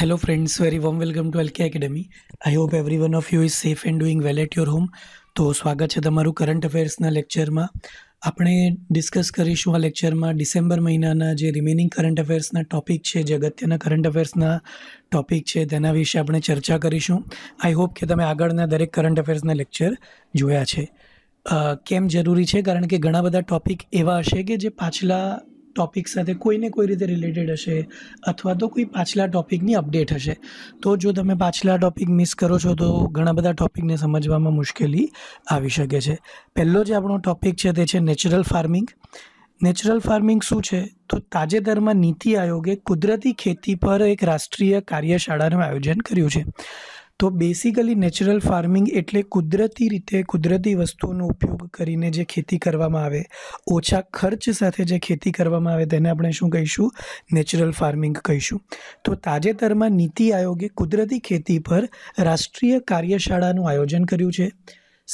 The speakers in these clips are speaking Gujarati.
Hello friends very warm welcome to LK Academy. I hope every one of you is safe and doing well at your home. તો સ્વાગત છે તમારું કરંટ અફેર્સના લેક્ચરમાં આપણે ડિસ્કસ કરીશું આ લેક્ચરમાં ડિસેમ્બર મહિનાના જે રિમેનિંગ કરંટ અફેર્સના ટોપિક છે જે અગત્યના કરંટ અફેર્સના ટોપિક છે તેના વિશે આપણે ચર્ચા કરીશું આઈ હોપ કે તમે આગળના દરેક કરંટ અફેર્સના લેક્ચર જોયા છે કેમ જરૂરી છે કારણ કે ઘણા બધા ટોપિક એવા હશે કે જે પાછલા ટોપિક સાથે કોઈને કોઈ રીતે રિલેટેડ હશે અથવા તો કોઈ પાછલા ટોપિકની અપડેટ હશે તો જો તમે પાછલા ટોપિક મિસ કરો છો તો ઘણા બધા ટોપિકને સમજવામાં મુશ્કેલી આવી શકે છે પહેલો જે આપણો ટોપિક છે તે છે નેચરલ ફાર્મિંગ નેચરલ ફાર્મિંગ શું છે તો તાજેતરમાં નીતિ આયોગે કુદરતી ખેતી પર એક રાષ્ટ્રીય કાર્યશાળાનું આયોજન કર્યું છે તો બેસિકલી નેચરલ ફાર્મિંગ એટલે કુદરતી રીતે કુદરતી વસ્તુઓનો ઉપયોગ કરીને જે ખેતી કરવામાં આવે ઓછા ખર્ચ સાથે જે ખેતી કરવામાં આવે તેને આપણે શું કહીશું નેચરલ ફાર્મિંગ કહીશું તો તાજેતરમાં નીતિ આયોગે કુદરતી ખેતી પર રાષ્ટ્રીય કાર્યશાળાનું આયોજન કર્યું છે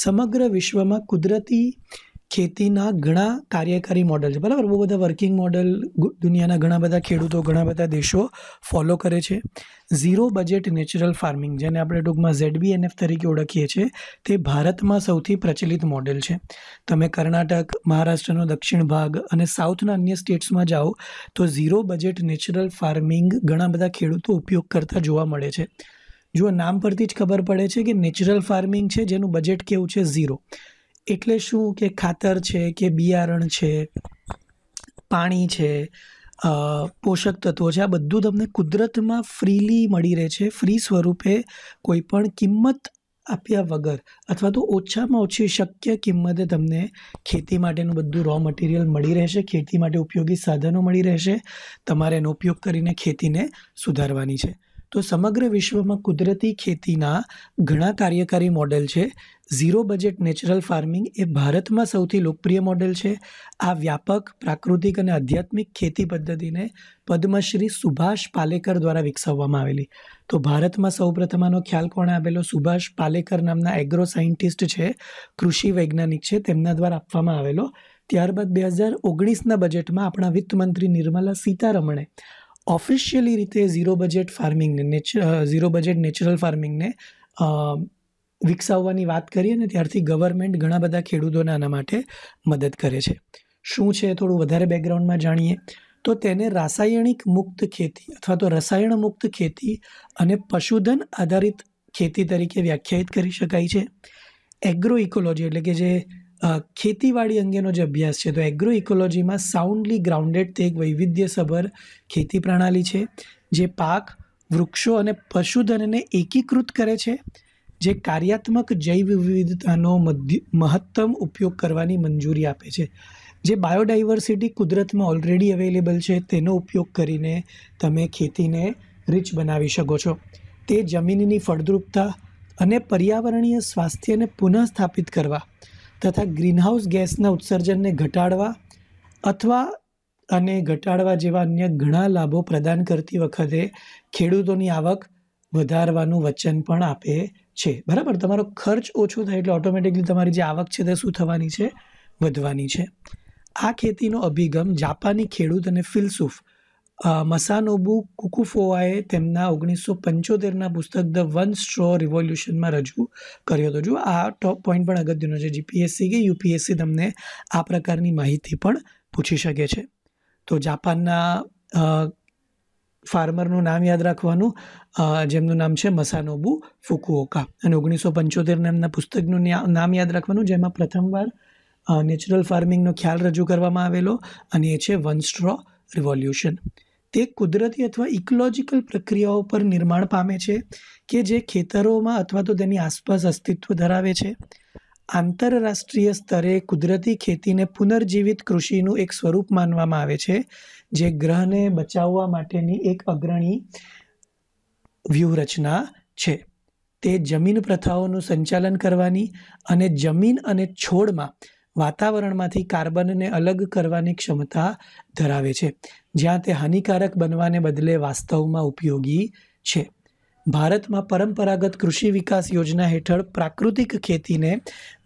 સમગ્ર વિશ્વમાં કુદરતી ખેતીના ઘણા કાર્યકારી મોડલ છે બરાબર બહુ બધા વર્કિંગ મોડલ દુનિયાના ઘણા બધા ખેડૂતો ઘણા બધા દેશો ફોલો કરે છે ઝીરો બજેટ નેચરલ ફાર્મિંગ જેને આપણે ટૂંકમાં ઝેડબીએનએફ તરીકે ઓળખીએ છીએ તે ભારતમાં સૌથી પ્રચલિત મોડેલ છે તમે કર્ણાટક મહારાષ્ટ્રનો દક્ષિણ ભાગ અને સાઉથના અન્ય સ્ટેટ્સમાં જાઓ તો ઝીરો બજેટ નેચરલ ફાર્મિંગ ઘણા બધા ખેડૂતો ઉપયોગ કરતા જોવા મળે છે જુઓ નામ પરથી જ ખબર પડે છે કે નેચરલ ફાર્મિંગ છે જેનું બજેટ કેવું છે ઝીરો એટલે શું કે ખાતર છે કે બિયારણ છે પાણી છે પોષક તત્વો છે આ બધું તમને કુદરતમાં ફ્રીલી મળી રહે છે ફ્રી સ્વરૂપે કોઈ પણ કિંમત આપ્યા વગર અથવા તો ઓછામાં ઓછી શક્ય કિંમતે તમને ખેતી માટેનું બધું રો મટીરિયલ મળી રહેશે ખેતી માટે ઉપયોગી સાધનો મળી રહેશે તમારે એનો ઉપયોગ કરીને ખેતીને સુધારવાની છે તો સમગ્ર વિશ્વમાં કુદરતી ખેતીના ઘણા કાર્યકારી મોડેલ છે ઝીરો બજેટ નેચરલ ફાર્મિંગ એ ભારતમાં સૌથી લોકપ્રિય મોડેલ છે આ વ્યાપક પ્રાકૃતિક અને આધ્યાત્મિક ખેતી પદ્ધતિને પદ્મશ્રી સુભાષ પાલેકર દ્વારા વિકસાવવામાં આવેલી તો ભારતમાં સૌપ્રથમ આનો ખ્યાલ કોણે આપેલો સુભાષ પાલેકર નામના એગ્રો સાયન્ટિસ્ટ છે કૃષિ વૈજ્ઞાનિક છે તેમના દ્વારા આપવામાં આવેલો ત્યારબાદ બે હજાર ઓગણીસના બજેટમાં આપણા વિત્તમંત્રી નિર્મલા સીતારમણે ઓફિશિયલી રીતે ઝીરો બજેટ ફાર્મિંગને નેચર ઝીરો બજેટ નેચરલ ફાર્મિંગને વિકસાવવાની વાત કરીએ ને ત્યારથી ગવર્મેન્ટ ઘણા બધા ખેડૂતોને આના માટે મદદ કરે છે શું છે થોડું વધારે બેકગ્રાઉન્ડમાં જાણીએ તો તેને રાસાયણિક મુક્ત ખેતી અથવા તો રસાયણ મુક્ત ખેતી અને પશુધન આધારિત ખેતી તરીકે વ્યાખ્યાયિત કરી શકાય છે એગ્રો ઇકોલોજી એટલે કે જે ખેતીવાડી અંગેનો જે અભ્યાસ છે તો એગ્રો ઇકોલોજીમાં સાઉન્ડલી ગ્રાઉન્ડેડ તે એક વૈવિધ્યસભર ખેતી પ્રણાલી છે જે પાક વૃક્ષો અને પશુધનને એકીકૃત કરે છે જે કાર્યાત્મક જૈવ વિવિધતાનો મહત્તમ ઉપયોગ કરવાની મંજૂરી આપે છે જે બાયોડાયવર્સિટી કુદરતમાં ઓલરેડી અવેલેબલ છે તેનો ઉપયોગ કરીને તમે ખેતીને રીચ બનાવી શકો છો તે જમીનની ફળદ્રુપતા અને પર્યાવરણીય સ્વાસ્થ્યને પુનઃસ્થાપિત કરવા તથા ગ્રીનહાઉસ ગેસના ઉત્સર્જનને ઘટાડવા અથવા અને ઘટાડવા જેવા અન્ય ઘણા લાભો પ્રદાન કરતી વખતે ખેડૂતોની આવક વધારવાનું વચન પણ આપે છે બરાબર તમારો ખર્ચ ઓછો થાય એટલે ઓટોમેટિકલી તમારી જે આવક છે તે શું થવાની છે વધવાની છે આ ખેતીનો અભિગમ જાપાની ખેડૂત અને ફિલસૂફ મસાનોબુ કુકુફોવાએ તેમના ઓગણીસો પંચોતેરના પુસ્તક ધ વન સ્ટ્રો રિવોલ્યુશનમાં રજૂ કર્યો હતો જો આ ટોપ પોઈન્ટ પણ અગત્યનો છે જીપીએસસી કે યુપીએસસી તમને આ પ્રકારની માહિતી પણ પૂછી શકે છે તો જાપાનના ફાર્મરનું નામ યાદ રાખવાનું જેમનું નામ છે મસાનોબુ ફુકુઓકા અને ઓગણીસો પંચોતેર એમના પુસ્તકનું નામ યાદ રાખવાનું જેમાં પ્રથમવાર નેચરલ ફાર્મિંગનો ખ્યાલ રજૂ કરવામાં આવેલો અને એ છે વન સ્ટ્રો રિવોલ્યુશન તે કુદરતી અથવા ઇકોલોજીકલ પ્રક્રિયાઓ પર નિર્માણ પામે છે કે જે ખેતરોમાં અથવા તો તેની આસપાસ અસ્તિત્વ ધરાવે છે આંતરરાષ્ટ્રીય સ્તરે કુદરતી ખેતીને પુનર્જીવિત કૃષિનું એક સ્વરૂપ માનવામાં આવે છે જે ગ્રહને બચાવવા માટેની એક અગ્રણી વ્યૂહરચના છે તે જમીન પ્રથાઓનું સંચાલન કરવાની અને જમીન અને છોડમાં વાતાવરણમાંથી કાર્બનને અલગ કરવાની ક્ષમતા ધરાવે છે જ્યાં તે હાનિકારક બનવાને બદલે વાસ્તવમાં ઉપયોગી છે ભારતમાં પરંપરાગત કૃષિ વિકાસ યોજના હેઠળ પ્રાકૃતિક ખેતીને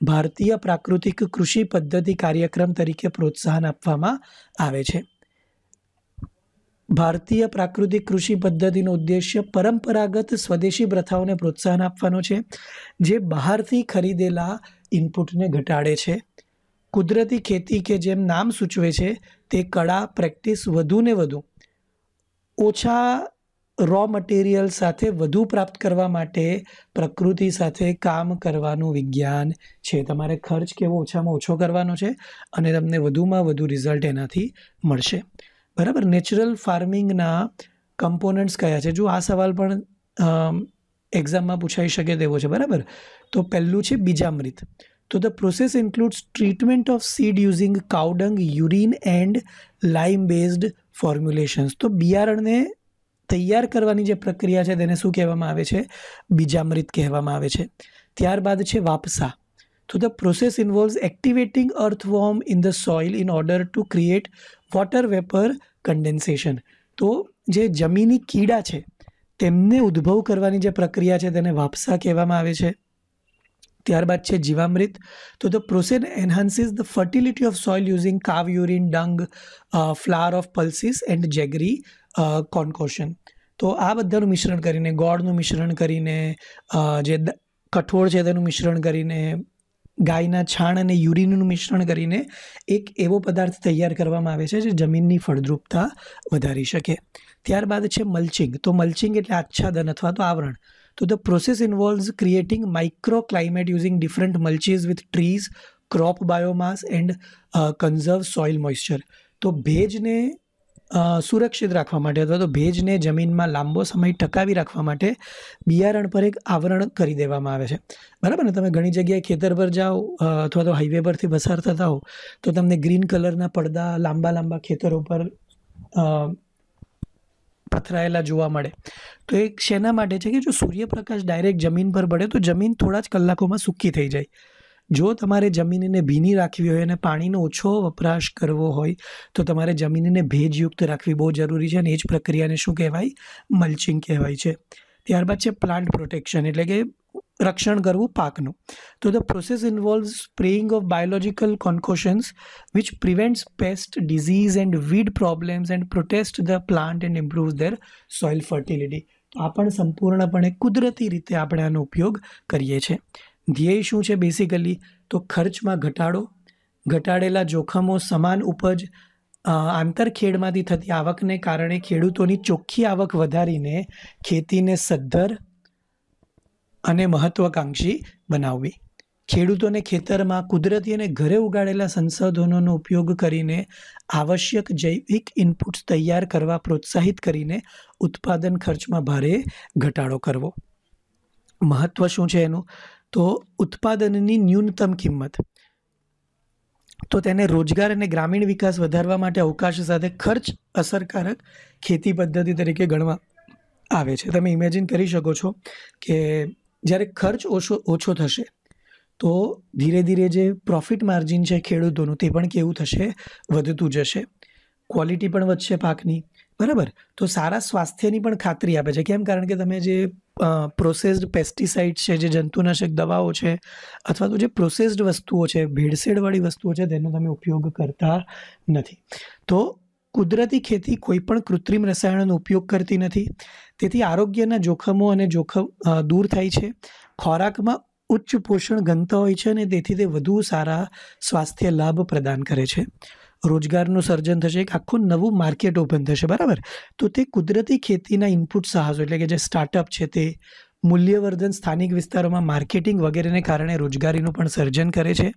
ભારતીય પ્રાકૃતિક કૃષિ પદ્ધતિ કાર્યક્રમ તરીકે પ્રોત્સાહન આપવામાં આવે છે ભારતીય પ્રાકૃતિક કૃષિ પદ્ધતિનો ઉદ્દેશ્ય પરંપરાગત સ્વદેશી પ્રથાઓને પ્રોત્સાહન આપવાનો છે જે બહારથી ખરીદેલા ઇનપુટને ઘટાડે છે કુદરતી ખેતી કે જેમ નામ સૂચવે છે તે કળા પ્રેક્ટિસ વધુ ને વધુ ઓછા રો મટીરિયલ સાથે વધુ પ્રાપ્ત કરવા માટે પ્રકૃતિ સાથે કામ કરવાનું વિજ્ઞાન છે તમારે ખર્ચ કેવો ઓછામાં ઓછો કરવાનો છે અને તમને વધુમાં વધુ રિઝલ્ટ એનાથી મળશે બરાબર નેચરલ ફાર્મિંગના કમ્પોનન્ટ્સ કયા છે જો આ સવાલ પણ એક્ઝામમાં પૂછાઈ શકે તેવો છે બરાબર તો પહેલું છે બીજામૃત તો the process includes treatment of seed using cow dung urine and lime based formulations તો બિયારણને તૈયાર કરવાની જે પ્રક્રિયા છે તેને શું કહેવામાં આવે છે બીજામૃત કહેવામાં આવે છે ત્યારબાદ છે વાપસા તો the process involve activating earth worm in the soil in order to create water vapour condensation તો જે જમીની કીડા છે તેમને ઉદ્ભવ કરવાની જે પ્રક્રિયા છે તેને વાપસા કહેવામાં આવે છે ત્યારબાદ છે જીવામૃત તો the process enhances the fertility of soil using cow urine dung flour of pulses and jaggery concoction તો આ બધાનું મિશ્રણ કરીને ગોળનું મિશ્રણ કરીને જે કઠોળ છે તેનું મિશ્રણ કરીને ગાયના છાણ અને યુરિનનું મિશ્રણ કરીને એક એવો પદાર્થ તૈયાર કરવામાં આવે છે જે જમીનની ફળદ્રુપતા વધારી શકે ત્યારબાદ છે મલ્ચિંગ તો મલ્ચિંગ એટલે આચ્છાદન અથવા તો આવરણ તો the process involves creating micro climate using different mulches with trees crop biomass and conserve soil moisture તો ભેજને સુરક્ષિત રાખવા માટે અથવા તો ભેજને જમીનમાં લાંબો સમય ટકાવી રાખવા માટે બિયારણ પર એક આવરણ કરી દેવામાં આવે છે બરાબર ને તમે ઘણી જગ્યાએ ખેતર પર જાઓ અથવા તો હાઈવે પરથી પસાર થતા હો તો તમને ગ્રીન કલરના પડદા લાંબા લાંબા ખેતરો પર પથરાયેલા જોવા મળે તો એક શેના માટે છે કે જો સૂર્યપ્રકાશ ડાયરેક્ટ જમીન પર પડે તો જમીન થોડા જ કલાકોમાં સૂકી થઈ જાય જો તમારે જમીનને ભીની રાખવી હોય અને પાણીનો ઓછો વપરાશ કરવો હોય તો તમારે જમીનને ભેજયુક્ત રાખવી બહુ જરૂરી છે અને એ જ પ્રક્રિયાને શું કહેવાય મલ્ચિંગ કહેવાય છે ત્યારબાદ છે પ્લાન્ટ પ્રોટેક્શન એટલે કે રક્ષણ કરવું પાકનું તો the process involve spraying of biological concoctions which prevents pest disease and weed problems and protest the plant and improve their soil fertility તો આ પણ સંપૂર્ણપણે કુદરતી રીતે આપણે આનો ઉપયોગ કરીએ છીએ ધ્યેય શું છે બેસિકલી તો ખર્ચમાં ઘટાડો ઘટાડેલા જોખમો સમાન ઉપજ આંતરખેડમાંથી થતી આવકને કારણે ખેડૂતોની ચોખ્ખી આવક વધારીને ખેતીને સદ્ધર અને મહત્ત્વાકાંક્ષી બનાવવી ખેડૂતોને ખેતરમાં કુદરતી અને ઘરે ઉગાડેલા સંસાધનોનો ઉપયોગ કરીને આવશ્યક જૈવિક ઇનપુટ્સ તૈયાર કરવા પ્રોત્સાહિત કરીને ઉત્પાદન ખર્ચમાં ભારે ઘટાડો કરવો મહત્ત્વ શું છે એનું તો ઉત્પાદનની ન્યૂનતમ કિંમત તો તેને રોજગાર અને ગ્રામીણ વિકાસ વધારવા માટે અવકાશ સાથે ખર્ચ અસરકારક ખેતી પદ્ધતિ તરીકે ગણવા આવે છે તમે ઇમેજિન કરી શકો છો કે જ્યારે ખર્ચ ઓછો ઓછો થશે તો ધીરે ધીરે જે પ્રોફિટ માર્જિન છે ખેડૂતોનું તે પણ કેવું થશે વધતું જશે ક્વોલિટી પણ વધશે પાકની બરાબર તો સારા સ્વાસ્થ્યની પણ ખાતરી આપે છે કેમ કારણ કે તમે જે પ્રોસેસ્ડ પેસ્ટિસાઇડ છે જે જંતુનાશક દવાઓ છે અથવા તો જે પ્રોસેસ્ડ વસ્તુઓ છે ભેળસેળવાળી વસ્તુઓ છે તેનો તમે ઉપયોગ કરતા નથી તો કુદરતી ખેતી કોઈપણ કૃત્રિમ રસાયણોનો ઉપયોગ કરતી નથી તેથી આરોગ્યના જોખમો અને જોખમ દૂર થાય છે ખોરાકમાં ઉચ્ચ પોષણ ગમતા હોય છે અને તેથી તે વધુ સારા સ્વાસ્થ્ય લાભ પ્રદાન કરે છે રોજગારનું સર્જન થશે એક આખું નવું માર્કેટ ઓપન થશે બરાબર તો તે કુદરતી ખેતીના ઇનપુટ સાહસો એટલે કે જે સ્ટાર્ટઅપ છે તે મૂલ્યવર્ધન સ્થાનિક વિસ્તારોમાં માર્કેટિંગ વગેરેને કારણે રોજગારીનું પણ સર્જન કરે છે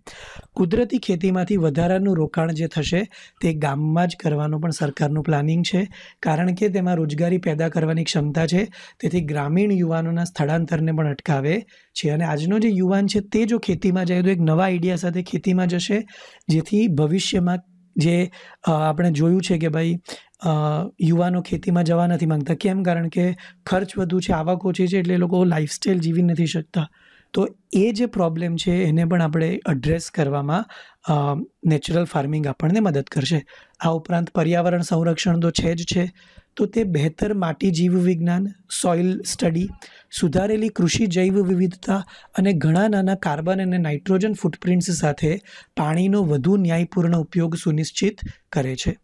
કુદરતી ખેતીમાંથી વધારાનું રોકાણ જે થશે તે ગામમાં જ કરવાનું પણ સરકારનું પ્લાનિંગ છે કારણ કે તેમાં રોજગારી પેદા કરવાની ક્ષમતા છે તેથી ગ્રામીણ યુવાનોના સ્થળાંતરને પણ અટકાવે છે અને આજનો જે યુવાન છે તે જો ખેતીમાં જાય તો એક નવા આઈડિયા સાથે ખેતીમાં જશે જેથી ભવિષ્યમાં જે આપણે જોયું છે કે ભાઈ યુવાનો ખેતીમાં જવા નથી માંગતા કેમ કારણ કે ખર્ચ વધુ છે આવક ઓછી છે એટલે એ લોકો લાઈફસ્ટાઈલ જીવી નથી શકતા તો એ જે પ્રોબ્લેમ છે એને પણ આપણે અડ્રેસ કરવામાં નેચરલ ફાર્મિંગ આપણને મદદ કરશે આ ઉપરાંત પર્યાવરણ સંરક્ષણ તો છે જ છે તો તે બહેતર માટી જીવવિજ્ઞાન સોઇલ સ્ટડી સુધારેલી કૃષિ જૈવ વિવિધતા અને ઘણા નાના કાર્બન અને નાઇટ્રોજન ફૂટપ્રિન્ટ્સ સાથે પાણીનો વધુ ન્યાયપૂર્ણ ઉપયોગ સુનિશ્ચિત કરે છે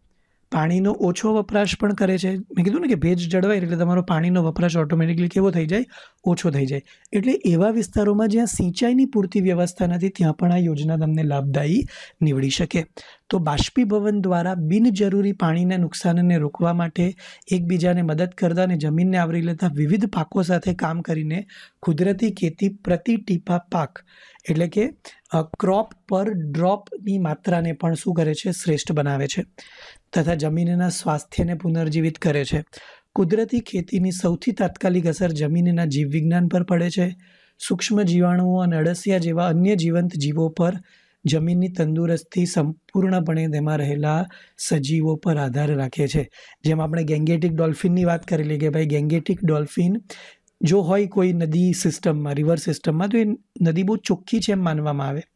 પાણીનો ઓછો વપરાશ પણ કરે છે મેં કીધું ને કે ભેજ જળવાય એટલે તમારો પાણીનો વપરાશ ઓટોમેટિકલી કેવો થઈ જાય ઓછો થઈ જાય એટલે એવા વિસ્તારોમાં જ્યાં સિંચાઈની પૂરતી વ્યવસ્થા નથી ત્યાં પણ આ યોજના તમને લાભદાયી નીવડી શકે તો બાષ્પીભવન દ્વારા બિનજરૂરી પાણીના નુકસાનને રોકવા માટે એકબીજાને મદદ કરતા અને જમીનને આવરી લેતા વિવિધ પાકો સાથે કામ કરીને કુદરતી ખેતી પ્રતિ ટીપા પાક એટલે કે ક્રોપ પર ડ્રોપની માત્રાને પણ શું કરે છે શ્રેષ્ઠ બનાવે છે તથા જમીનના સ્વાસ્થ્યને પુનર્જીવિત કરે છે કુદરતી ખેતીની સૌથી તાત્કાલિક અસર જમીનના જીવવિજ્ઞાન પર પડે છે સૂક્ષ્મ જીવાણુઓ અને અળસિયા જેવા અન્ય જીવંત જીવો પર જમીનની તંદુરસ્તી સંપૂર્ણપણે તેમાં રહેલા સજીવો પર આધાર રાખે છે જેમ આપણે ગેંગેટિક ડોલ્ફિનની વાત કરી લઈએ કે ભાઈ ગેંગેટિક ડોલ્ફિન જો હોય કોઈ નદી સિસ્ટમમાં રિવર સિસ્ટમમાં તો એ નદી બહુ ચોખ્ખી છે એમ માનવામાં આવે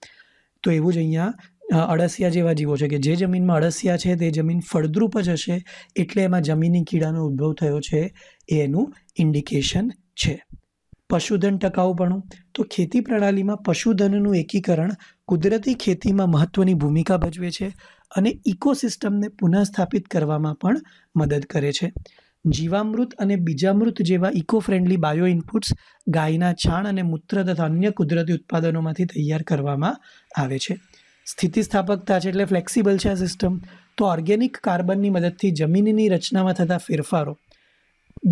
તો એવું જ અહીંયા અળસિયા જેવા જીવો છે કે જે જમીનમાં અળસિયા છે તે જમીન ફળદ્રુપ જ હશે એટલે એમાં જમીની કીડાનો ઉદ્ભવ થયો છે એનું ઇન્ડિકેશન છે પશુધન ટકાઉપણું તો ખેતી પ્રણાલીમાં પશુધનનું એકીકરણ કુદરતી ખેતીમાં મહત્ત્વની ભૂમિકા ભજવે છે અને ઇકોસિસ્ટમને પુનઃસ્થાપિત કરવામાં પણ મદદ કરે છે જીવામૃત અને બીજામૃત જેવા ઇકો ફ્રેન્ડલી બાયો ઇનપુટ્સ ગાયના છાણ અને મૂત્ર તથા અન્ય કુદરતી ઉત્પાદનોમાંથી તૈયાર કરવામાં આવે છે સ્થિતિસ્થાપકતા છે એટલે ફ્લેક્સિબલ છે આ સિસ્ટમ તો ઓર્ગેનિક કાર્બનની મદદથી જમીનની રચનામાં થતા ફેરફારો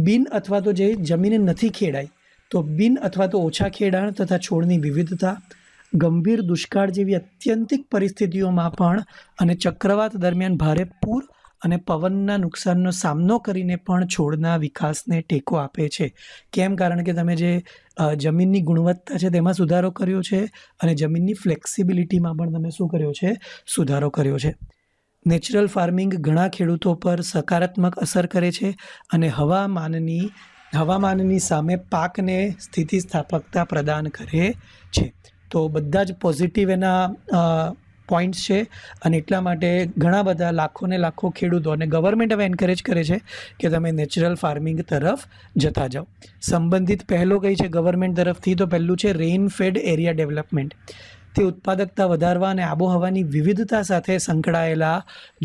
બિન અથવા તો જે જમીને નથી ખેડાઈ તો બિન અથવા તો ઓછા ખેડાણ તથા છોડની વિવિધતા ગંભીર દુષ્કાળ જેવી અત્યંતિક પરિસ્થિતિઓમાં પણ અને ચક્રવાત દરમિયાન ભારે પૂર અને પવનના નુકસાનનો સામનો કરીને પણ છોડના વિકાસને ટેકો આપે છે કેમ કારણ કે તમે જે જમીનની ગુણવત્તા છે તેમાં સુધારો કર્યો છે અને જમીનની ફ્લેક્સિબિલિટીમાં પણ તમે શું કર્યો છે સુધારો કર્યો છે નેચરલ ફાર્મિંગ ઘણા ખેડૂતો પર સકારાત્મક અસર કરે છે અને હવામાનની હવામાનની સામે પાકને સ્થિતિસ્થાપકતા પ્રદાન કરે છે તો બધા જ પોઝિટિવ એના પોઈન્ટ્સ છે અને એટલા માટે ઘણા બધા લાખો ને લાખો ખેડૂતો અને ગવર્મેન્ટ હવે એન્કરેજ કરે છે કે તમે નેચરલ ફાર્મિંગ તરફ જતા જાઓ સંબંધિત પહેલો કઈ છે ગવર્મેન્ટ તરફથી તો પહેલું છે રેઇન ફેડ એરિયા ડેવલપમેન્ટ તે ઉત્પાદકતા વધારવા અને આબોહવાની વિવિધતા સાથે સંકળાયેલા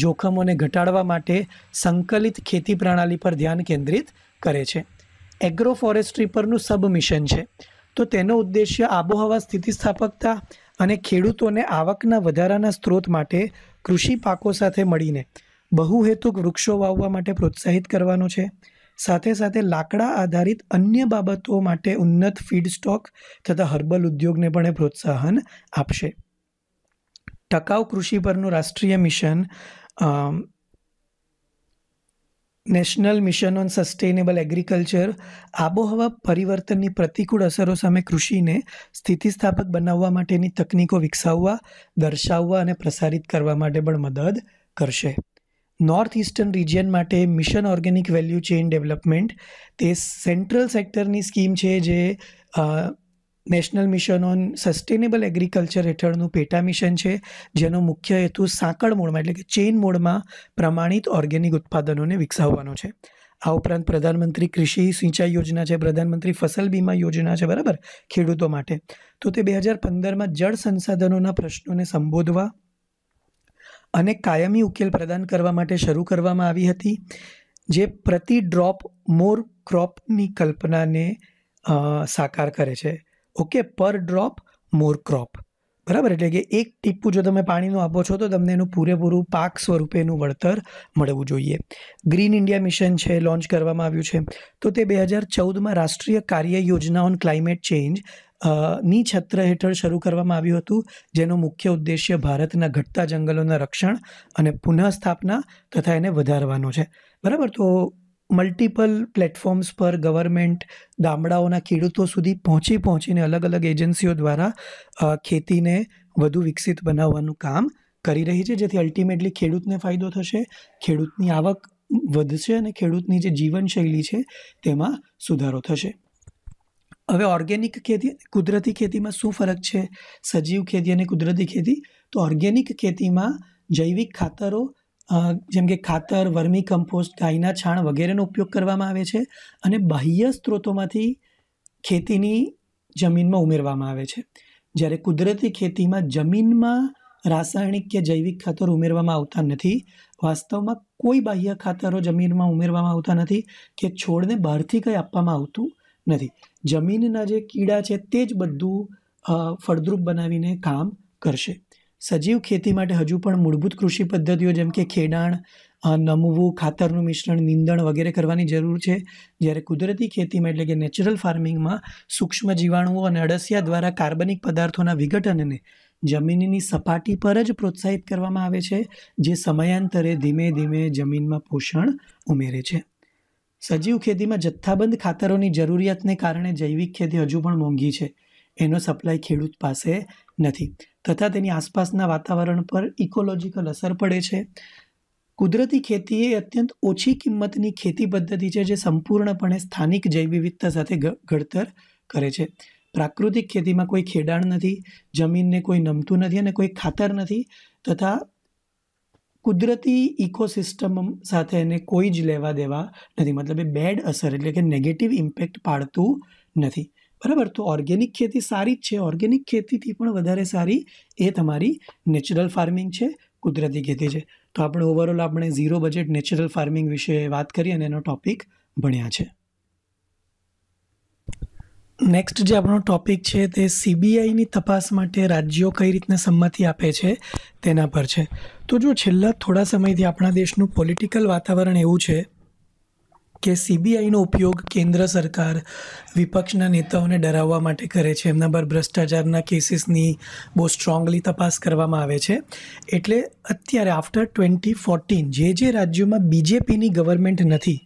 જોખમોને ઘટાડવા માટે સંકલિત ખેતી પ્રણાલી પર ધ્યાન કેન્દ્રિત કરે છે એગ્રો ફોરેસ્ટ્રી પરનું સબમિશન છે તો તેનો ઉદ્દેશ્ય આબોહવા સ્થિતિસ્થાપકતા અને ખેડૂતોને આવકના વધારાના સ્ત્રોત માટે કૃષિ પાકો સાથે મળીને બહુહેતુક વૃક્ષો વાવવા માટે પ્રોત્સાહિત કરવાનો છે સાથે સાથે લાકડા આધારિત અન્ય બાબતો માટે ઉન્નત ફીડ સ્ટોક તથા હર્બલ ઉદ્યોગને પણ પ્રોત્સાહન આપશે ટકાઉ કૃષિ પરનું રાષ્ટ્રીય mission national mission on sustainable agriculture આબોહવા પરિવર્તનની પ્રતિકૂળ અસરો સામે કૃષિને સ્થિતિસ્થાપક બનાવવા માટેની તકનીકો વિકસાવવા દર્શાવવા અને પ્રસારિત કરવા માટે પણ મદદ કરશે નોર્થ ઇસ્ટર્ન રિજિયન માટે mission organic value chain development તે સેન્ટ્રલ સેક્ટરની સ્કીમ છે જે national mission on sustainable agriculture હેઠળનું પેટા મિશન છે જેનો મુખ્ય હેતુ સાંકળ મોડમાં એટલે કે ચેઇન મોડમાં પ્રમાણિત ઓર્ગેનિક ઉત્પાદનોને વિકસાવવાનો છે આ ઉપરાંત પ્રધાનમંત્રી કૃષિ સિંચાઈ યોજના છે પ્રધાનમંત્રી ફસલ બીમા યોજના છે બરાબર ખેડૂતો માટે તો તે બે હજાર પંદરમાં જળ સંસાધનોના પ્રશ્નોને સંબોધવા અને કાયમી ઉકેલ પ્રદાન કરવા માટે શરૂ કરવામાં આવી હતી જે પ્રતિ ડ્રોપ મોર ક્રોપની કલ્પનાને સાકાર કરે છે ઓકે પર ડ્રોપ મોર ક્રોપ બરાબર એટલે કે એક ટીપું જો તમે પાણીનું આપો છો તો તમને એનું પૂરેપૂરું પાક સ્વરૂપે એનું વળતર મળવું જોઈએ ગ્રીન ઇન્ડિયા મિશન છે લોન્ચ કરવામાં આવ્યું છે તો તે બે હજાર ચૌદમાં રાષ્ટ્રીય કાર્ય યોજના ઓન ક્લાઇમેટ ચેન્જ ની છત્ર હેઠળ શરૂ કરવામાં આવ્યું હતું જેનો મુખ્ય ઉદ્દેશ્ય ભારતના ઘટતા જંગલોના રક્ષણ અને પુનઃસ્થાપના તથા એને વધારવાનો છે બરાબર તો મલ્ટિપલ પ્લેટફોર્મ્સ પર ગવર્મેન્ટ ગામડાઓના ખેડૂતો સુધી પહોંચી પહોંચીને અલગ અલગ એજન્સીઓ દ્વારા ખેતીને વધુ વિકસિત બનાવવાનું કામ કરી રહી છે જેથી અલ્ટિમેટલી ખેડૂતને ફાયદો થશે ખેડૂતની આવક વધશે અને ખેડૂતની જે જીવનશૈલી છે તેમાં સુધારો થશે હવે ઓર્ગેનિક ખેતી કુદરતી ખેતીમાં શું ફરક છે સજીવ ખેતી અને કુદરતી ખેતી તો ઓર્ગેનિક ખેતીમાં જૈવિક ખાતરો જેમ કે ખાતર વર્મી કમ્પોસ્ટ ગાયના છાણ વગેરેનો ઉપયોગ કરવામાં આવે છે અને બાહ્ય સ્ત્રોતોમાંથી ખેતીની જમીનમાં ઉમેરવામાં આવે છે જ્યારે કુદરતી ખેતીમાં જમીનમાં રાસાયણિક કે જૈવિક ખાતર ઉમેરવામાં આવતા નથી વાસ્તવમાં કોઈ બાહ્ય ખાતરો જમીનમાં ઉમેરવામાં આવતા નથી કે છોડને બહારથી કંઈ આપવામાં આવતું નથી જમીનના જે કીડા છે તે જ બધું ફળદ્રુપ બનાવીને કામ કરશે સજીવ ખેતી માટે હજુ પણ મૂળભૂત કૃષિ પદ્ધતિઓ જેમ કે ખેડાણ નમવું ખાતરનું મિશ્રણ નિંદણ વગેરે કરવાની જરૂર છે જ્યારે કુદરતી ખેતીમાં એટલે કે નેચરલ ફાર્મિંગમાં સૂક્ષ્મ જીવાણુઓ અને અળસિયા દ્વારા કાર્બનિક પદાર્થોના વિઘટનને જમીનની સપાટી પર જ પ્રોત્સાહિત કરવામાં આવે છે જે સમયાંતરે ધીમે ધીમે જમીનમાં પોષણ ઉમેરે છે સજીવ ખેતીમાં જથ્થાબંધ ખાતરોની જરૂરિયાતને કારણે જૈવિક ખેતી હજુ પણ મોંઘી છે એનો સપ્લાય ખેડૂત પાસે નથી તથા તેની આસપાસના વાતાવરણ પર ઇકોલોજીકલ અસર પડે છે કુદરતી ખેતી એ અત્યંત ઓછી કિંમતની ખેતી પદ્ધતિ છે જે સંપૂર્ણપણે સ્થાનિક જૈવવિવિધતા સાથે ઘડતર કરે છે પ્રાકૃતિક ખેતીમાં કોઈ ખેડાણ નથી જમીનને કોઈ નમતું નથી અને કોઈ ખાતર નથી તથા કુદરતી ઇકોસિસ્ટમ સાથે એને કોઈ જ લેવા દેવા નથી મતલબ એ બેડ અસર એટલે કે નેગેટિવ ઇમ્પેક્ટ પાડતું નથી બરાબર તો ઓર્ગેનિક ખેતી સારી જ છે ઓર્ગેનિક ખેતીથી પણ વધારે સારી એ તમારી નેચરલ ફાર્મિંગ છે કુદરતી ખેતી છે તો આપણે ઓવરઓલ આપણે ઝીરો બજેટ નેચરલ ફાર્મિંગ વિશે વાત કરી અને એનો ટોપિક ભણ્યા છે નેક્સ્ટ જે આપણો ટોપિક છે તે સીબીઆઈની તપાસ માટે રાજ્યો કઈ રીતના સંમતિ આપે છે તેના પર છે તો જો છેલ્લા થોડા સમયથી આપણા દેશનું પોલિટિકલ વાતાવરણ એવું છે કે સીબીઆઈનો ઉપયોગ કેન્દ્ર સરકાર વિપક્ષના નેતાઓને ડરાવવા માટે કરે છે એમના પર ભ્રષ્ટાચારના કેસીસની બહુ સ્ટ્રોંગલી તપાસ કરવામાં આવે છે એટલે અત્યારે આફ્ટર ટ્વેન્ટી ફોર્ટીન જે જે રાજ્યોમાં બીજેપીની ગવર્મેન્ટ નથી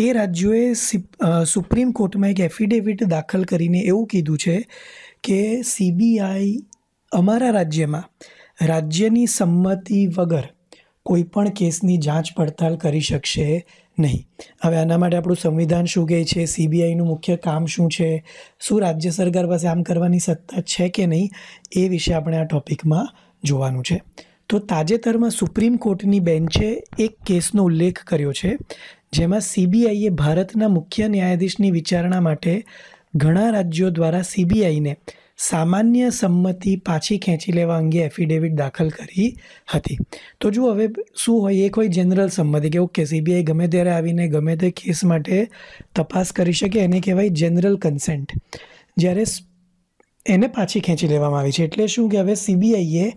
તે રાજ્યોએ સુપ્રીમ કોર્ટમાં એક એફિડેવિટ દાખલ કરીને એવું કીધું છે કે સીબીઆઈ અમારા રાજ્યમાં રાજ્યની સંમતિ વગર કોઈપણ કેસની જાંચ પડતાલ કરી શકશે નહીં હવે આના માટે આપણું સંવિધાન શું કહે છે સીબીઆઈનું મુખ્ય કામ શું છે શું રાજ્ય સરકાર પાસે આમ કરવાની સત્તા છે કે નહીં એ વિશે આપણે આ ટોપિકમાં જોવાનું છે તો તાજેતરમાં સુપ્રીમ કોર્ટની બેન્ચે એક કેસનો ઉલ્લેખ કર્યો છે જેમાં સીબીઆઈએ ભારતના મુખ્ય ન્યાયાધીશની વિચારણા માટે ઘણા રાજ્યો દ્વારા સીબીઆઈને સામાન્ય સંમતિ પાછી ખેંચી લેવા અંગે એફિડેવિટ દાખલ કરી હતી તો જુઓ હવે શું હોય એક હોય જનરલ સંમતિ કે ઓકે સીબીઆઈ ગમે ત્યારે આવીને ગમે તે કેસ માટે તપાસ કરી શકે એને કહેવાય જનરલ કન્સેન્ટ જ્યારે એને પાછી ખેંચી લેવામાં આવી છે એટલે શું કે હવે સીબીઆઈએ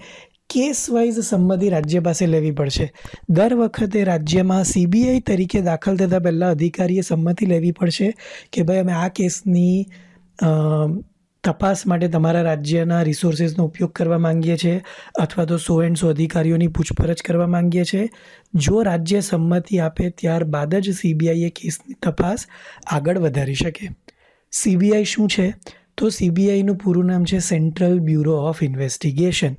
કેસ વાઇઝ સંમતિ રાજ્ય પાસે લેવી પડશે દર વખતે રાજ્યમાં સીબીઆઈ તરીકે દાખલ થતાં પહેલાં અધિકારીએ સંમતિ લેવી પડશે કે ભાઈ અમે આ કેસની તપાસ માટે તમારા રાજ્યના રિસોર્સિસનો ઉપયોગ કરવા માંગીએ છીએ અથવા તો સો એન્ડ સો અધિકારીઓની પૂછપરછ કરવા માંગીએ છીએ જો રાજ્ય સંમતિ આપે ત્યારબાદ જ સીબીઆઈએ કેસની તપાસ આગળ વધારી શકે સીબીઆઈ શું છે તો સીબીઆઈનું પૂરું નામ છે સેન્ટ્રલ બ્યુરો ઓફ ઇન્વેસ્ટિગેશન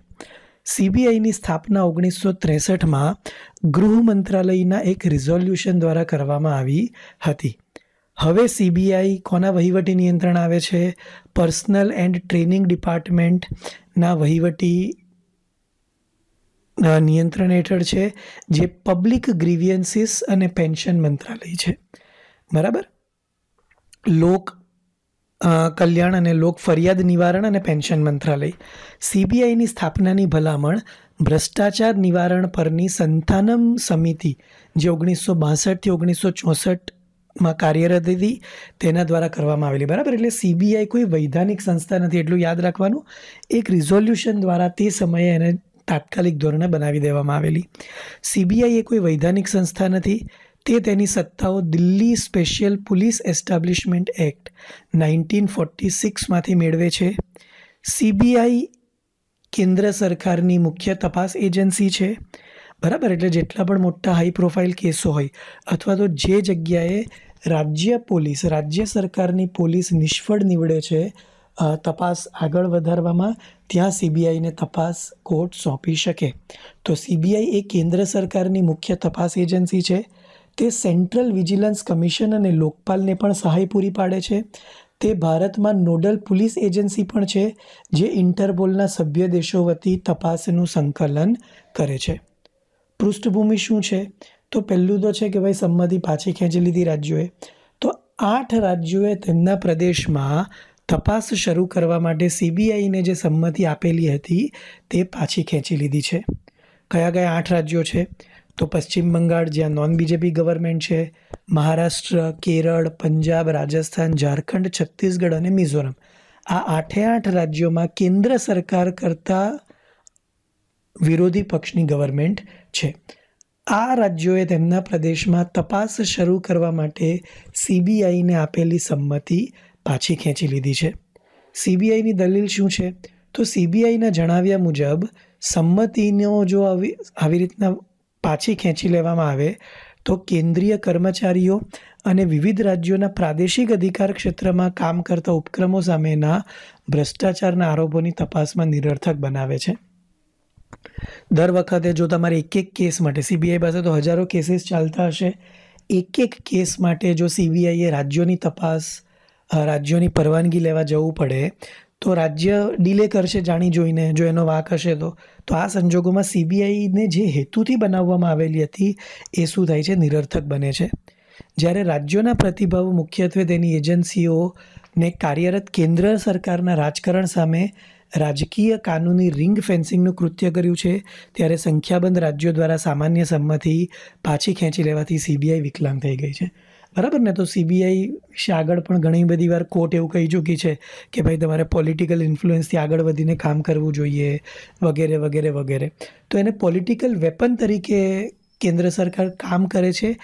સીબીઆઈની સ્થાપના ઓગણીસો ત્રેસઠમાં ગૃહ મંત્રાલયના એક રિઝોલ્યુશન દ્વારા કરવામાં આવી હતી હવે સીબીઆઈ કોના વહીવટી નિયંત્રણ આવે છે પર્સનલ એન્ડ ટ્રેનિંગ ડિપાર્ટમેન્ટના વહીવટી નિયંત્રણ હેઠળ છે જે પબ્લિક ગ્રીવિયન્સીસ અને પેન્શન મંત્રાલય છે બરાબર લોક કલ્યાણ અને લોક ફરિયાદ નિવારણ અને પેન્શન મંત્રાલય સીબીઆઈની સ્થાપનાની ભલામણ ભ્રષ્ટાચાર નિવારણ પરની સંથાનમ સમિતિ જે ઓગણીસો બાસઠથી ઓગણીસો ચોસઠ માં કાર્યરત હતી તેના દ્વારા કરવામાં આવેલી બરાબર એટલે સીબીઆઈ કોઈ વૈધાનિક સંસ્થા નથી એટલું યાદ રાખવાનું એક રિઝોલ્યુશન દ્વારા તે સમયે એને તાત્કાલિક ધોરણે બનાવી દેવામાં આવેલી સીબીઆઈ એ કોઈ વૈધાનિક સંસ્થા નથી તે તેની સત્તાઓ Delhi special police establishment act nineteen forty સિક્સમાંથી મેળવે છે સીબીઆઈ કેન્દ્ર સરકારની મુખ્ય તપાસ એજન્સી છે બરાબર એટલે જેટલા પણ મોટા હાઈ પ્રોફાઇલ કેસો હોય અથવા તો જે જગ્યાએ રાજ્ય પોલીસ રાજ્ય સરકારની પોલીસ નિષ્ફળ નીવડે છે તપાસ આગળ વધારવામાં ત્યાં સીબીઆઈને તપાસ કોર્ટ સોંપી શકે તો સીબીઆઈ એ કેન્દ્ર સરકારની મુખ્ય તપાસ એજન્સી છે તે સેન્ટ્રલ વિજિલન્સ કમિશન અને લોકપાલને પણ સહાય પૂરી પાડે છે તે ભારતમાં નોડલ પોલીસ એજન્સી પણ છે જે ઇન્ટરપોલના સભ્ય દેશો વતી તપાસનું સંકલન કરે છે પૃષ્ઠભૂમિ શું છે તો પહેલું તો છે કે ભાઈ સંમતિ પાછી ખેંચી લીધી રાજ્યોએ તો આઠ રાજ્યોએ તેમના પ્રદેશમાં તપાસ શરૂ કરવા માટે સીબીઆઈને જે સંમતિ આપેલી હતી તે પાછી ખેંચી લીધી છે કયા કયા આઠ રાજ્યો છે તો પશ્ચિમ બંગાળ જ્યાં નોન બીજેપી ગવર્મેન્ટ છે મહારાષ્ટ્ર કેરળ પંજાબ રાજસ્થાન ઝારખંડ છત્તીસગઢ અને મિઝોરમ આ આઠે આઠ રાજ્યોમાં કેન્દ્ર સરકાર કરતાં વિરોધી પક્ષની ગવર્મેન્ટ છે આ રાજ્યોએ તેમના પ્રદેશમાં તપાસ શરૂ કરવા માટે સીબીઆઈને આપેલી સંમતિ પાછી ખેંચી લીધી છે સીબીઆઈની દલીલ શું છે તો સીબીઆઈના જણાવ્યા મુજબ સંમતિનો જો આવી આવી રીતના પાછી ખેંચી લેવામાં આવે તો કેન્દ્રીય કર્મચારીઓ અને વિવિધ રાજ્યોના પ્રાદેશિક અધિકાર ક્ષેત્રમાં કામ કરતા ઉપક્રમો સામેના ભ્રષ્ટાચારના આરોપોની તપાસમાં નિરર્થક બનાવે છે દર વખતે જો તમારે એક એક કેસ માટે સીબીઆઈ પાસે તો હજારો કેસીસ ચાલતા હશે એક એક કેસ માટે જો સીબીઆઈએ રાજ્યોની તપાસ રાજ્યોની પરવાનગી લેવા જવું પડે તો રાજ્ય ડીલે કરશે જાણી જોઈને જો એનો વાક હશે તો તો આ સંજોગોમાં સીબીઆઈને જે હેતુથી બનાવવામાં આવેલી હતી એ શું થાય છે નિરર્થક બને છે જ્યારે રાજ્યોના પ્રતિભાવ મુખ્યત્વે તેની એજન્સીઓને કાર્યરત કેન્દ્ર સરકારના રાજકારણ સામે રાજકીય કાનૂની રિંગ ફેન્સિંગનું કૃત્ય કર્યું છે ત્યારે સંખ્યાબંધ રાજ્યો દ્વારા સામાન્ય સંમતિ પાછી ખેંચી લેવાથી સીબીઆઈ વિકલાંગ થઈ ગઈ છે બરાબર ને તો સીબીઆઈ વિશે આગળ પણ ઘણી બધી વાર કોર્ટ એવું કહી ચૂકી છે કે ભાઈ તમારે પોલિટિકલ ઇન્ફ્લુએન્સથી આગળ વધીને કામ કરવું જોઈએ વગેરે વગેરે વગેરે તો એને પોલિટિકલ વેપન તરીકે કેન્દ્ર સરકાર કામ કરે છે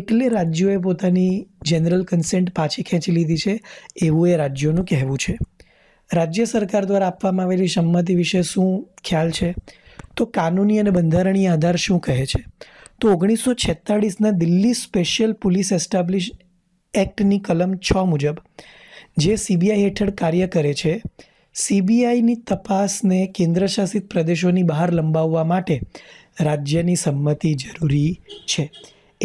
એટલે રાજ્યોએ પોતાની જનરલ કન્સેન્ટ પાછી ખેંચી લીધી છે એવું એ રાજ્યોનું કહેવું છે રાજ્ય સરકાર દ્વારા આપવામાં આવેલી સંમતિ વિશે શું ખ્યાલ છે તો કાનૂની અને બંધારણીય આધાર શું કહે છે તો ઓગણીસો છેતાળીસના દિલ્હી સ્પેશિયલ પોલીસ એસ્ટાબ્લિશ એક્ટની કલમ છ મુજબ જે સીબીઆઈ હેઠળ કાર્ય કરે છે સીબીઆઈની તપાસને કેન્દ્રશાસિત પ્રદેશોની બહાર લંબાવવા માટે રાજ્યની સંમતિ જરૂરી છે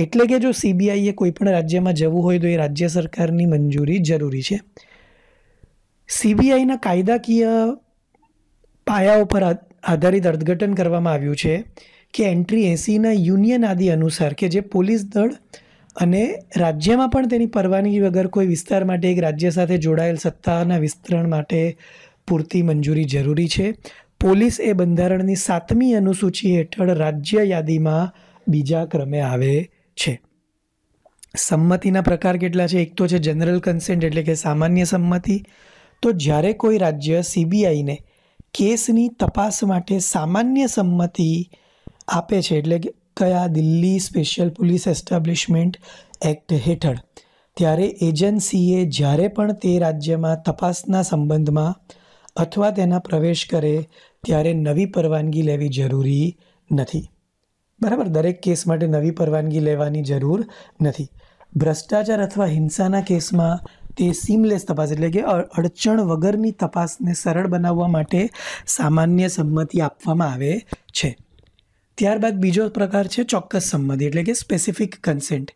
એટલે કે જો સીબીઆઈએ કોઈપણ રાજ્યમાં જવું હોય તો એ રાજ્ય સરકારની મંજૂરી જરૂરી છે સીબીઆઈના કાયદાકીય પાયા ઉપર આધારિત અર્થઘટન કરવામાં આવ્યું છે કે એન્ટ્રી એસીના યુનિયન આદિ અનુસાર કે જે પોલીસ દળ અને રાજ્યમાં પણ તેની પરવાનગી વગર કોઈ વિસ્તાર માટે એક રાજ્ય સાથે જોડાયેલ સત્તાના વિસ્તરણ માટે પૂરતી મંજૂરી જરૂરી છે પોલીસ એ બંધારણની સાતમી અનુસૂચિ હેઠળ રાજ્ય યાદીમાં બીજા ક્રમે આવે છે સંમતિના પ્રકાર કેટલા છે એક તો છે જનરલ કન્સેન્ટ એટલે કે સામાન્ય સંમતિ તો જ્યારે કોઈ રાજ્ય સીબીઆઈને કેસની તપાસ માટે સામાન્ય સંમતિ આપે છે એટલે કે કયા Delhi special police establishment act હેઠળ ત્યારે એજન્સીએ જ્યારે પણ તે રાજ્યમાં તપાસના સંબંધમાં અથવા તેના પ્રવેશ કરે ત્યારે નવી પરવાનગી લેવી જરૂરી નથી બરાબર દરેક કેસ માટે નવી પરવાનગી લેવાની જરૂર નથી ભ્રષ્ટાચાર અથવા હિંસાના કેસમાં તે સીમલેસ તપાસ એટલે કે અડચણ વગરની તપાસને સરળ બનાવવા માટે સામાન્ય સંમતિ આપવામાં આવે છે ત્યારબાદ બીજો પ્રકાર છે ચોક્કસ સંમતિ એટલે કે સ્પેસિફિક કન્સેન્ટ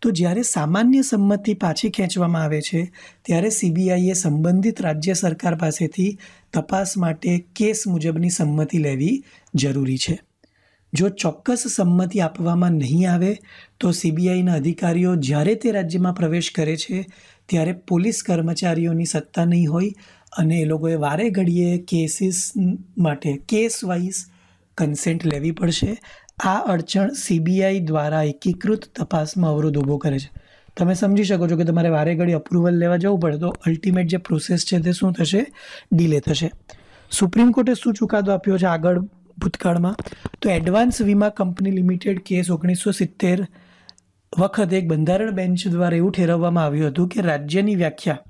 તો જ્યારે સામાન્ય સંમતિ પાછી ખેંચવામાં આવે છે ત્યારે સીબીઆઈએ સંબંધિત રાજ્ય સરકાર પાસેથી તપાસ માટે કેસ મુજબની સંમતિ લેવી જરૂરી છે જો ચોક્કસ સંમતિ આપવામાં નહીં આવે તો સીબીઆઈના અધિકારીઓ જ્યારે તે રાજ્યમાં પ્રવેશ કરે છે ત્યારે પોલીસ કર્મચારીઓની સત્તા નહીં હોય અને એ લોકોએ વારે ઘડીએ કેસીસ માટે કેસ વાઇઝ કન્સેન્ટ લેવી પડશે આ અડચણ સીબીઆઈ દ્વારા એકીકૃત તપાસમાં અવરોધ ઊભો કરે છે તમે સમજી શકો છો કે તમારે વારે ઘડી અપ્રુવલ લેવા જવું પડે તો અલ્ટિમેટ જે પ્રોસેસ છે તે શું થશે ડિલે થશે સુપ્રીમ કોર્ટે શું ચુકાદો આપ્યો છે આગળ ભૂતકાળમાં તો એડવાન્સ વીમા કંપની લિમિટેડ કેસ ઓગણીસો સિત્તેર વખત એક બંધારણ બેન્ચ દ્વારા એવું ઠેરવવામાં આવ્યું હતું કે રાજ્યની વ્યાખ્યા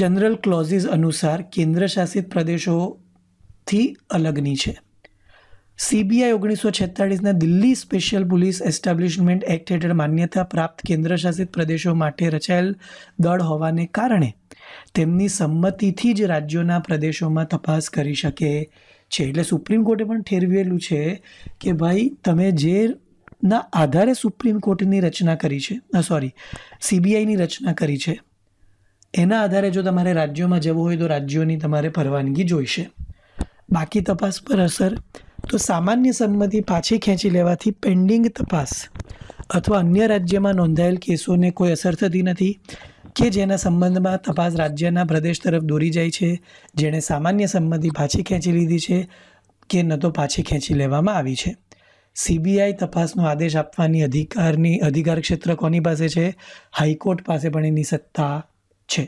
જનરલ ક્લોઝીસ અનુસાર કેન્દ્રશાસિત પ્રદેશોથી અલગની છે સીબીઆઈ ઓગણીસો છેતાળીસના Delhi special police establishment act હેઠળ માન્યતા પ્રાપ્ત કેન્દ્રશાસિત પ્રદેશો માટે રચાયેલ દળ હોવાને કારણે તેમની સંમતિથી જ રાજ્યોના પ્રદેશોમાં તપાસ કરી શકે છે એટલે સુપ્રીમ કોર્ટે પણ ઠેરવેલું છે કે ભાઈ તમે જે ના આધારે સુપ્રીમ કોર્ટની રચના કરી છે સોરી સીબીઆઈની રચના કરી છે એના આધારે જો તમારે રાજ્યોમાં જવું હોય તો રાજ્યોની તમારે પરવાનગી જોઈશે બાકી તપાસ પર અસર તો સામાન્ય સંમતિ પાછી ખેંચી લેવાથી પેન્ડિંગ તપાસ અથવા અન્ય રાજ્યમાં નોંધાયેલ કેસોને કોઈ અસર થતી નથી કે જેના સંબંધમાં તપાસ રાજ્યના પ્રદેશ તરફ દોરી જાય છે જેણે સામાન્ય સંમતિ પાછી ખેંચી લીધી છે કે ન તો પાછી ખેંચી લેવામાં આવી છે સીબીઆઈ તપાસનો આદેશ આપવાની અધિકારની અધિકાર ક્ષેત્ર કોની પાસે છે હાઈકોર્ટ પાસે પણ એની સત્તા છે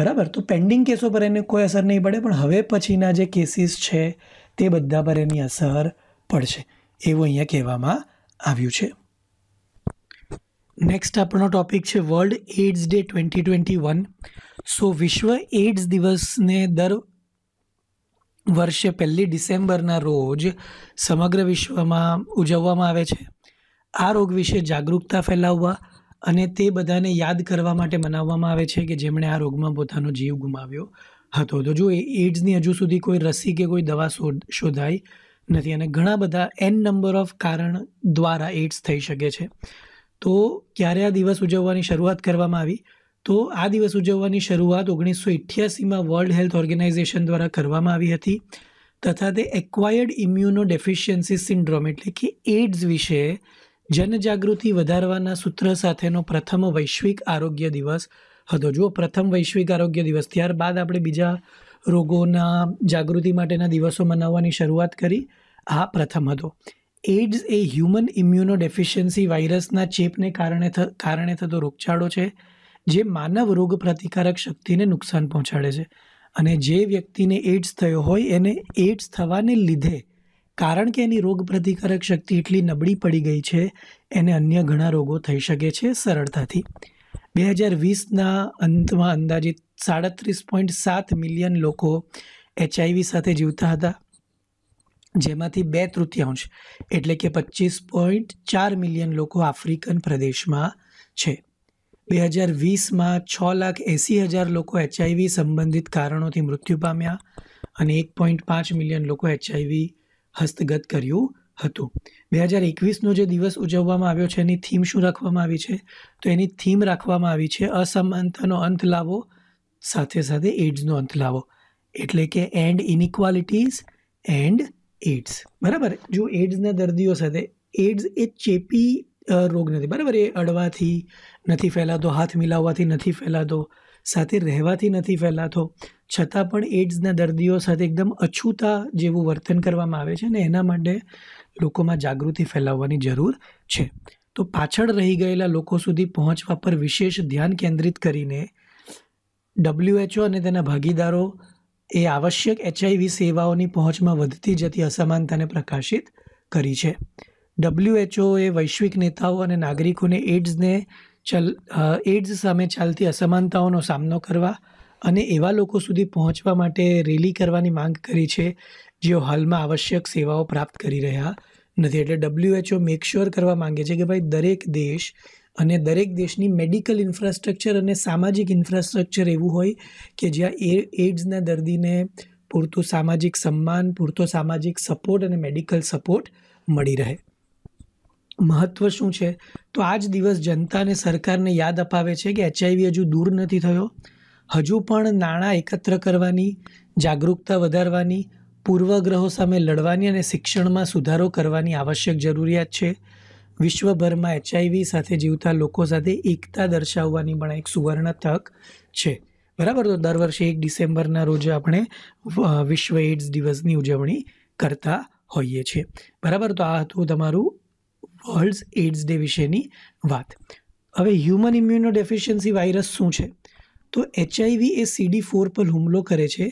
બરાબર તો પેન્ડિંગ કેસો પર એને કોઈ અસર નહીં પડે પણ હવે પછીના જે કેસીસ છે તે બધા પર એની અસર પડશે એવું અહીંયા કહેવામાં આવ્યું છે નેક્સ્ટ આપણો ટોપિક છે world AIDS day twenty twenty one so વિશ્વ એઇડ્સ દિવસને દર વર્ષે પહેલી ડિસેમ્બરના રોજ સમગ્ર વિશ્વમાં ઉજવવામાં આવે છે આ રોગ વિશે જાગૃતતા ફેલાવવા અને તે બધાને યાદ કરવા માટે મનાવવામાં આવે છે કે જેમણે આ રોગમાં પોતાનો જીવ ગુમાવ્યો હતો તો જો એડ્સની હજુ સુધી કોઈ રસી કે કોઈ દવા શોધાઈ નથી અને ઘણા બધા એન નંબર ઓફ કારણ દ્વારા એઇડ્સ થઈ શકે છે તો ક્યારે આ દિવસ ઉજવવાની શરૂઆત કરવામાં આવી તો આ દિવસ ઉજવવાની શરૂઆત ઓગણીસો ઇઠ્યાસીમાં વર્લ્ડ હેલ્થ ઓર્ગેનાઇઝેશન દ્વારા કરવામાં આવી હતી તથા તે એક્વાયર્ડ ઇમ્યુનો ડેફિશિયન્સી સિન્ડ્રોમ એટલે કે એડ્સ વિશે જનજાગૃતિ વધારવાના સૂત્ર સાથેનો પ્રથમ વૈશ્વિક આરોગ્ય દિવસ હતો જુઓ પ્રથમ વૈશ્વિક આરોગ્ય દિવસ ત્યારબાદ આપણે બીજા રોગોના જાગૃતિ માટેના દિવસો મનાવવાની શરૂઆત કરી આ પ્રથમ હતો એઇડ્સ એ હ્યુમન ઇમ્યુનોડેફિશિયન્સી વાયરસના ચેપને કારણે કારણે થતો રોગચાળો છે જે માનવ રોગ પ્રતિકારક શક્તિને નુકસાન પહોંચાડે છે અને જે વ્યક્તિને એઇડ્સ થયો હોય એને એડ્સ થવાને લીધે કારણ કે એની રોગ પ્રતિકારક શક્તિ એટલી નબળી પડી ગઈ છે એને અન્ય ઘણા રોગો થઈ શકે છે સરળતાથી બે હજાર વીસના અંતમાં અંદાજિત સાડત્રીસ પોઈન્ટ સાત મિલિયન લોકો એચઆઈવી સાથે જીવતા હતા જેમાંથી બે તૃતીયાંશ એટલે કે પચીસ પોઈન્ટ ચાર મિલિયન લોકો આફ્રિકન પ્રદેશમાં છે બે હજાર વીસમાં છ લાખ એંસી હજાર લોકો એચઆઈવી સંબંધિત કારણોથી મૃત્યુ પામ્યા અને એક પોઈન્ટ પાંચ મિલિયન લોકો એચઆઈવી હસ્તગત કર્યું હતું બે હજાર એકવીસનો જે દિવસ ઉજવવામાં આવ્યો છે એની થીમ શું રાખવામાં આવી છે તો એની થીમ રાખવામાં આવી છે અસમાનતાનો અંત લાવો સાથે સાથે એડ્સનો અંત લાવો એટલે કે એન્ડ ઇનિક્વાલિટીઝ એન્ડ એડ્સ બરાબર જો એડ્સના દર્દીઓ સાથે એડ્સ એ ચેપી રોગ નથી બરાબર એ અડવાથી નથી ફેલાતો હાથ મિલાવવાથી નથી ફેલાતો સાથે રહેવાથી નથી ફેલાતો છતાં પણ એડ્સના દર્દીઓ સાથે એકદમ અછૂતા જેવું વર્તન કરવામાં આવે છે ને એના માટે લોકોમાં જાગૃતિ ફેલાવવાની જરૂર છે તો પાછળ રહી ગયેલા લોકો સુધી પહોંચવા પર વિશેષ ધ્યાન કેન્દ્રિત કરીને ડબ્લ્યુએચઓ અને તેના ભાગીદારો એ આવશ્યક એચઆઈવી સેવાઓની પહોંચમાં વધતી જતી અસમાનતાને પ્રકાશિત કરી છે એ વૈશ્વિક નેતાઓ અને નાગરિકોને એડ્સને ચલ એડ્સ સામે ચાલતી અસમાનતાઓનો સામનો કરવા અને એવા લોકો સુધી પહોંચવા માટે રેલી કરવાની માંગ કરી છે જેઓ હાલમાં આવશ્યક સેવાઓ પ્રાપ્ત કરી રહ્યા નથી એટલે ડબ્લ્યુએચઓ મેક શ્યોર કરવા માંગે છે કે ભાઈ દરેક દેશ અને દરેક દેશની મેડિકલ ઇન્ફ્રાસ્ટ્રક્ચર અને સામાજિક ઇન્ફ્રાસ્ટ્રક્ચર એવું હોય કે જ્યાં એ એડ્સના દર્દીને પૂરતું સામાજિક સન્માન પૂરતો સામાજિક સપોર્ટ અને મેડિકલ સપોર્ટ મળી રહે મહત્ત્વ શું છે તો આ જ દિવસ જનતાને સરકારને યાદ અપાવે છે કે એચઆઈવી હજુ દૂર નથી થયો હજુ પણ નાણાં એકત્ર કરવાની જાગરૂકતા વધારવાની પૂર્વગ્રહો સામે લડવાની અને શિક્ષણમાં સુધારો કરવાની આવશ્યક જરૂરિયાત છે વિશ્વભરમાં એચઆઈવી સાથે જીવતા લોકો સાથે એકતા દર્શાવવાની પણ એક સુવર્ણ તક છે બરાબર તો દર વર્ષે એક ડિસેમ્બરના રોજ આપણે વિશ્વ એઇડ્સ દિવસની ઉજવણી કરતા હોઈએ છીએ બરાબર તો આ હતું તમારું વર્લ્ડ એડ્સ ડે વિશેની વાત હવે હ્યુમન ઇમ્યુનો ડેફિશિયન્સી વાયરસ શું છે તો એચઆઈવી એ સીડી ફોર પર હુમલો કરે છે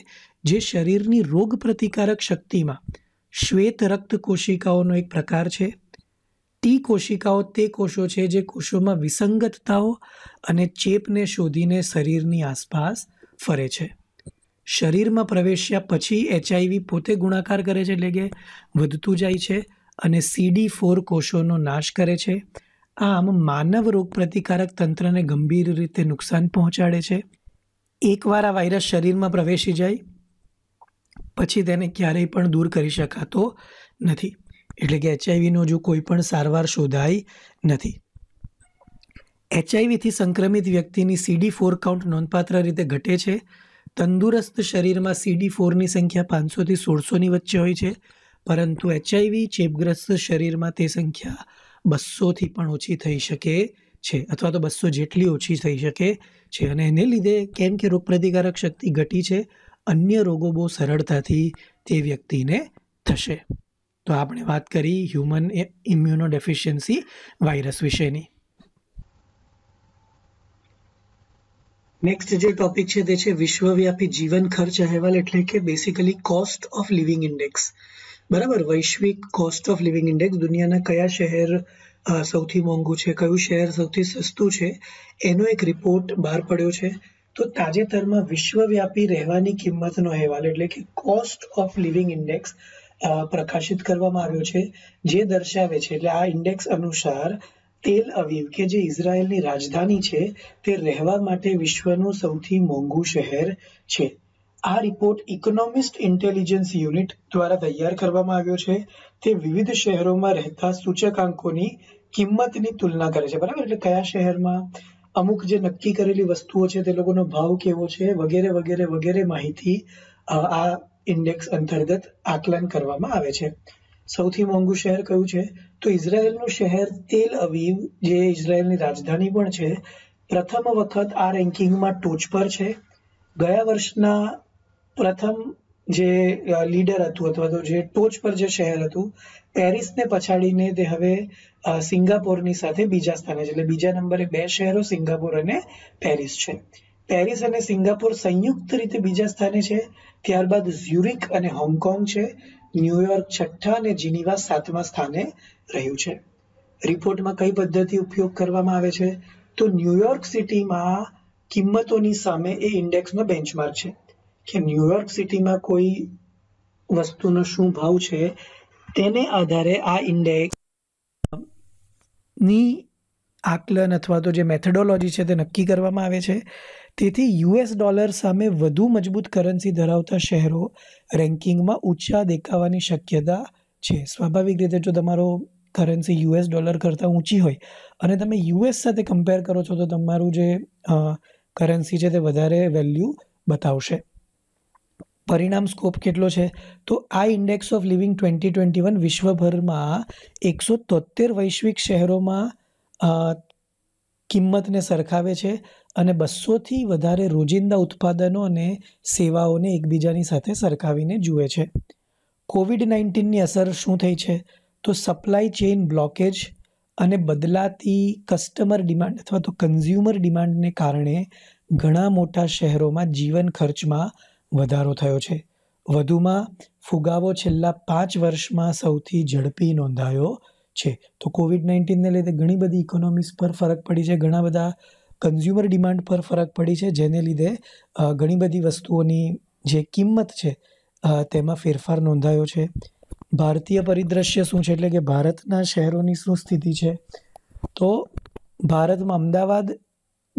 જે શરીરની રોગ પ્રતિકારક શક્તિમાં શ્વેત રક્ત કોશિકાઓનો એક પ્રકાર છે ટી કોશિકાઓ તે કોષો છે જે કોષોમાં વિસંગતતાઓ અને ચેપને શોધીને શરીરની આસપાસ ફરે છે શરીરમાં પ્રવેશ્યા પછી એચઆઈવી પોતે ગુણાકાર કરે છે એટલે કે વધતું જાય છે અને સીડી ફોર કોષોનો નાશ કરે છે આમ માનવ રોગપ્રતિકારક તંત્રને ગંભીર રીતે નુકસાન પહોંચાડે છે એકવાર આ વાયરસ શરીરમાં પ્રવેશી જાય પછી તેને ક્યારેય પણ દૂર કરી શકાતો નથી એટલે કે એચઆઈવીનો જો કોઈ પણ સારવાર શોધાઈ નથી એચઆઈવીથી સંક્રમિત વ્યક્તિની સીડી ફોર કાઉન્ટ નોંધપાત્ર રીતે ઘટે છે તંદુરસ્ત શરીરમાં સીડી ફોરની સંખ્યા પાંચસોથી સોળસોની વચ્ચે હોય છે પરંતુ એચઆઈવી ચેપગ્રસ્ત શરીરમાં તે સંખ્યા બસોથી પણ ઓછી થઈ શકે છે અથવા તો બસો જેટલી ઓછી થઈ શકે છે અને એને લીધે કેમ કે રોગપ્રતિકારક શક્તિ ઘટી છે અન્ય રોગો બહુ સરળતાથી તે વ્યક્તિને થશે તો આપણે વાત કરી હ્યુમન ઇમ્યુનો ડેફિશિયન્સી વાયરસ વિશેની નેક્સ્ટ જે ટોપિક છે તે છે વિશ્વવ્યાપી જીવન ખર્ચ અહેવાલ એટલે કે basically cost of living index બરાબર વૈશ્વિક કોસ્ટ ઓફ લિવિંગ ઇન્ડેક્સ દુનિયાના કયા શહેર સૌથી મોંઘું છે કયું શહેર સૌથી સસ્તું છે એનો એક રિપોર્ટ બહાર પડ્યો છે તો તાજેતરમાં વિશ્વવ્યાપી રહેવાની કિંમતનો અહેવાલ એટલે કે કોસ્ટ ઓફ લિવિંગ ઇન્ડેક્સ પ્રકાશિત કરવામાં આવ્યો છે જે દર્શાવે છે એટલે આ ઇન્ડેક્સ અનુસાર તેલ અવીવ કે જે ઇઝરાયલની રાજધાની છે તે રહેવા માટે વિશ્વનું સૌથી મોંઘું શહેર છે આ રિપોર્ટ ઇકોનોમિસ્ટ ઇન્ટેલિજન્સ યુનિટ દ્વારા તૈયાર કરવામાં આવ્યો છે તે વિવિધ શહેરોમાં રહેતા સૂચકાંકોની કિંમતની તુલના કરે છે બરાબર એટલે કયા શહેરમાં અમુક જે નક્કી કરેલી વસ્તુઓ છે તે લોકોનો ભાવ કેવો છે વગેરે વગેરે વગેરે માહિતી આ ઇન્ડેક્સ અંતર્ગત આકલન કરવામાં આવે છે સૌથી મોંઘું શહેર કયું છે તો ઇઝરાયલનું શહેર તેલ અવીવ જે ઇઝરાયલની રાજધાની પણ છે પ્રથમ વખત આ રેન્કિંગમાં ટોચ પર છે ગયા વર્ષના પ્રથમ જે લીડર હતું અથવા તો જે ટોચ પર જે શહેર હતું પેરિસને પછાડીને તે હવે સિંગાપોરની સાથે બીજા સ્થાને છે એટલે બીજા નંબરે બે શહેરો સિંગાપોર અને પેરિસ છે પેરિસ અને સિંગાપુર સંયુક્ત રીતે બીજા સ્થાને છે ત્યારબાદ ઝ્યુરિક અને હોંગકોંગ છે ન્યુયોર્ક છઠ્ઠા અને જીનીવા સાતમા સ્થાને રહ્યું છે રિપોર્ટમાં કઈ પદ્ધતિ ઉપયોગ કરવામાં આવે છે તો ન્યુયોર્ક સિટીમાં કિંમતોની સામે એ ઇન્ડેક્સનો બેન્ચમાર્ક છે કે ન્યુયોર્ક સિટીમાં કોઈ વસ્તુનો શું ભાવ છે તેને આધારે આ ઇન્ડેક્સની આકલન અથવા તો જે મેથેડોલોજી છે તે નક્કી કરવામાં આવે છે તેથી યુએસ ડોલર સામે વધુ મજબૂત કરન્સી ધરાવતા શહેરો રેન્કિંગમાં ઊંચા દેખાવાની શક્યતા છે સ્વાભાવિક રીતે જો તમારો કરન્સી યુએસ ડોલર કરતાં ઊંચી હોય અને તમે યુએસ સાથે કમ્પેર કરો છો તો તમારું જે કરન્સી છે તે વધારે વેલ્યુ બતાવશે પરિણામ સ્કોપ કેટલો છે તો આ index of living twenty twenty one વિશ્વભરમાં એકસો તોતેર વૈશ્વિક શહેરોમાં કિંમતને સરખાવે છે અને બસોથી વધારે રોજિંદા ઉત્પાદનો અને સેવાઓને એકબીજાની સાથે સરખાવીને જુએ છે કોવિડ નાઇન્ટીનની અસર શું થઈ છે તો સપ્લાય ચેઇન બ્લોકેજ અને બદલાતી કસ્ટમર ડિમાન્ડ અથવા તો કન્ઝ્યુમર ડિમાન્ડને કારણે ઘણા મોટા શહેરોમાં જીવન ખર્ચમાં વધારો થયો છે વધુમાં ફુગાવો છેલ્લા પાંચ વર્ષમાં સૌથી ઝડપી નોંધાયો છે તો કોવિડ નાઇન્ટીનને લીધે ઘણી બધી ઇકોનોમીસ પર ફરક પડી છે ઘણા બધા કન્ઝ્યુમર ડિમાન્ડ પર ફરક પડી છે જેને લીધે ઘણી બધી વસ્તુઓની જે કિંમત છે તેમાં ફેરફાર નોંધાયો છે ભારતીય પરિદ્રશ્ય શું છે એટલે કે ભારતના શહેરોની શું સ્થિતિ છે તો ભારતમાં અમદાવાદ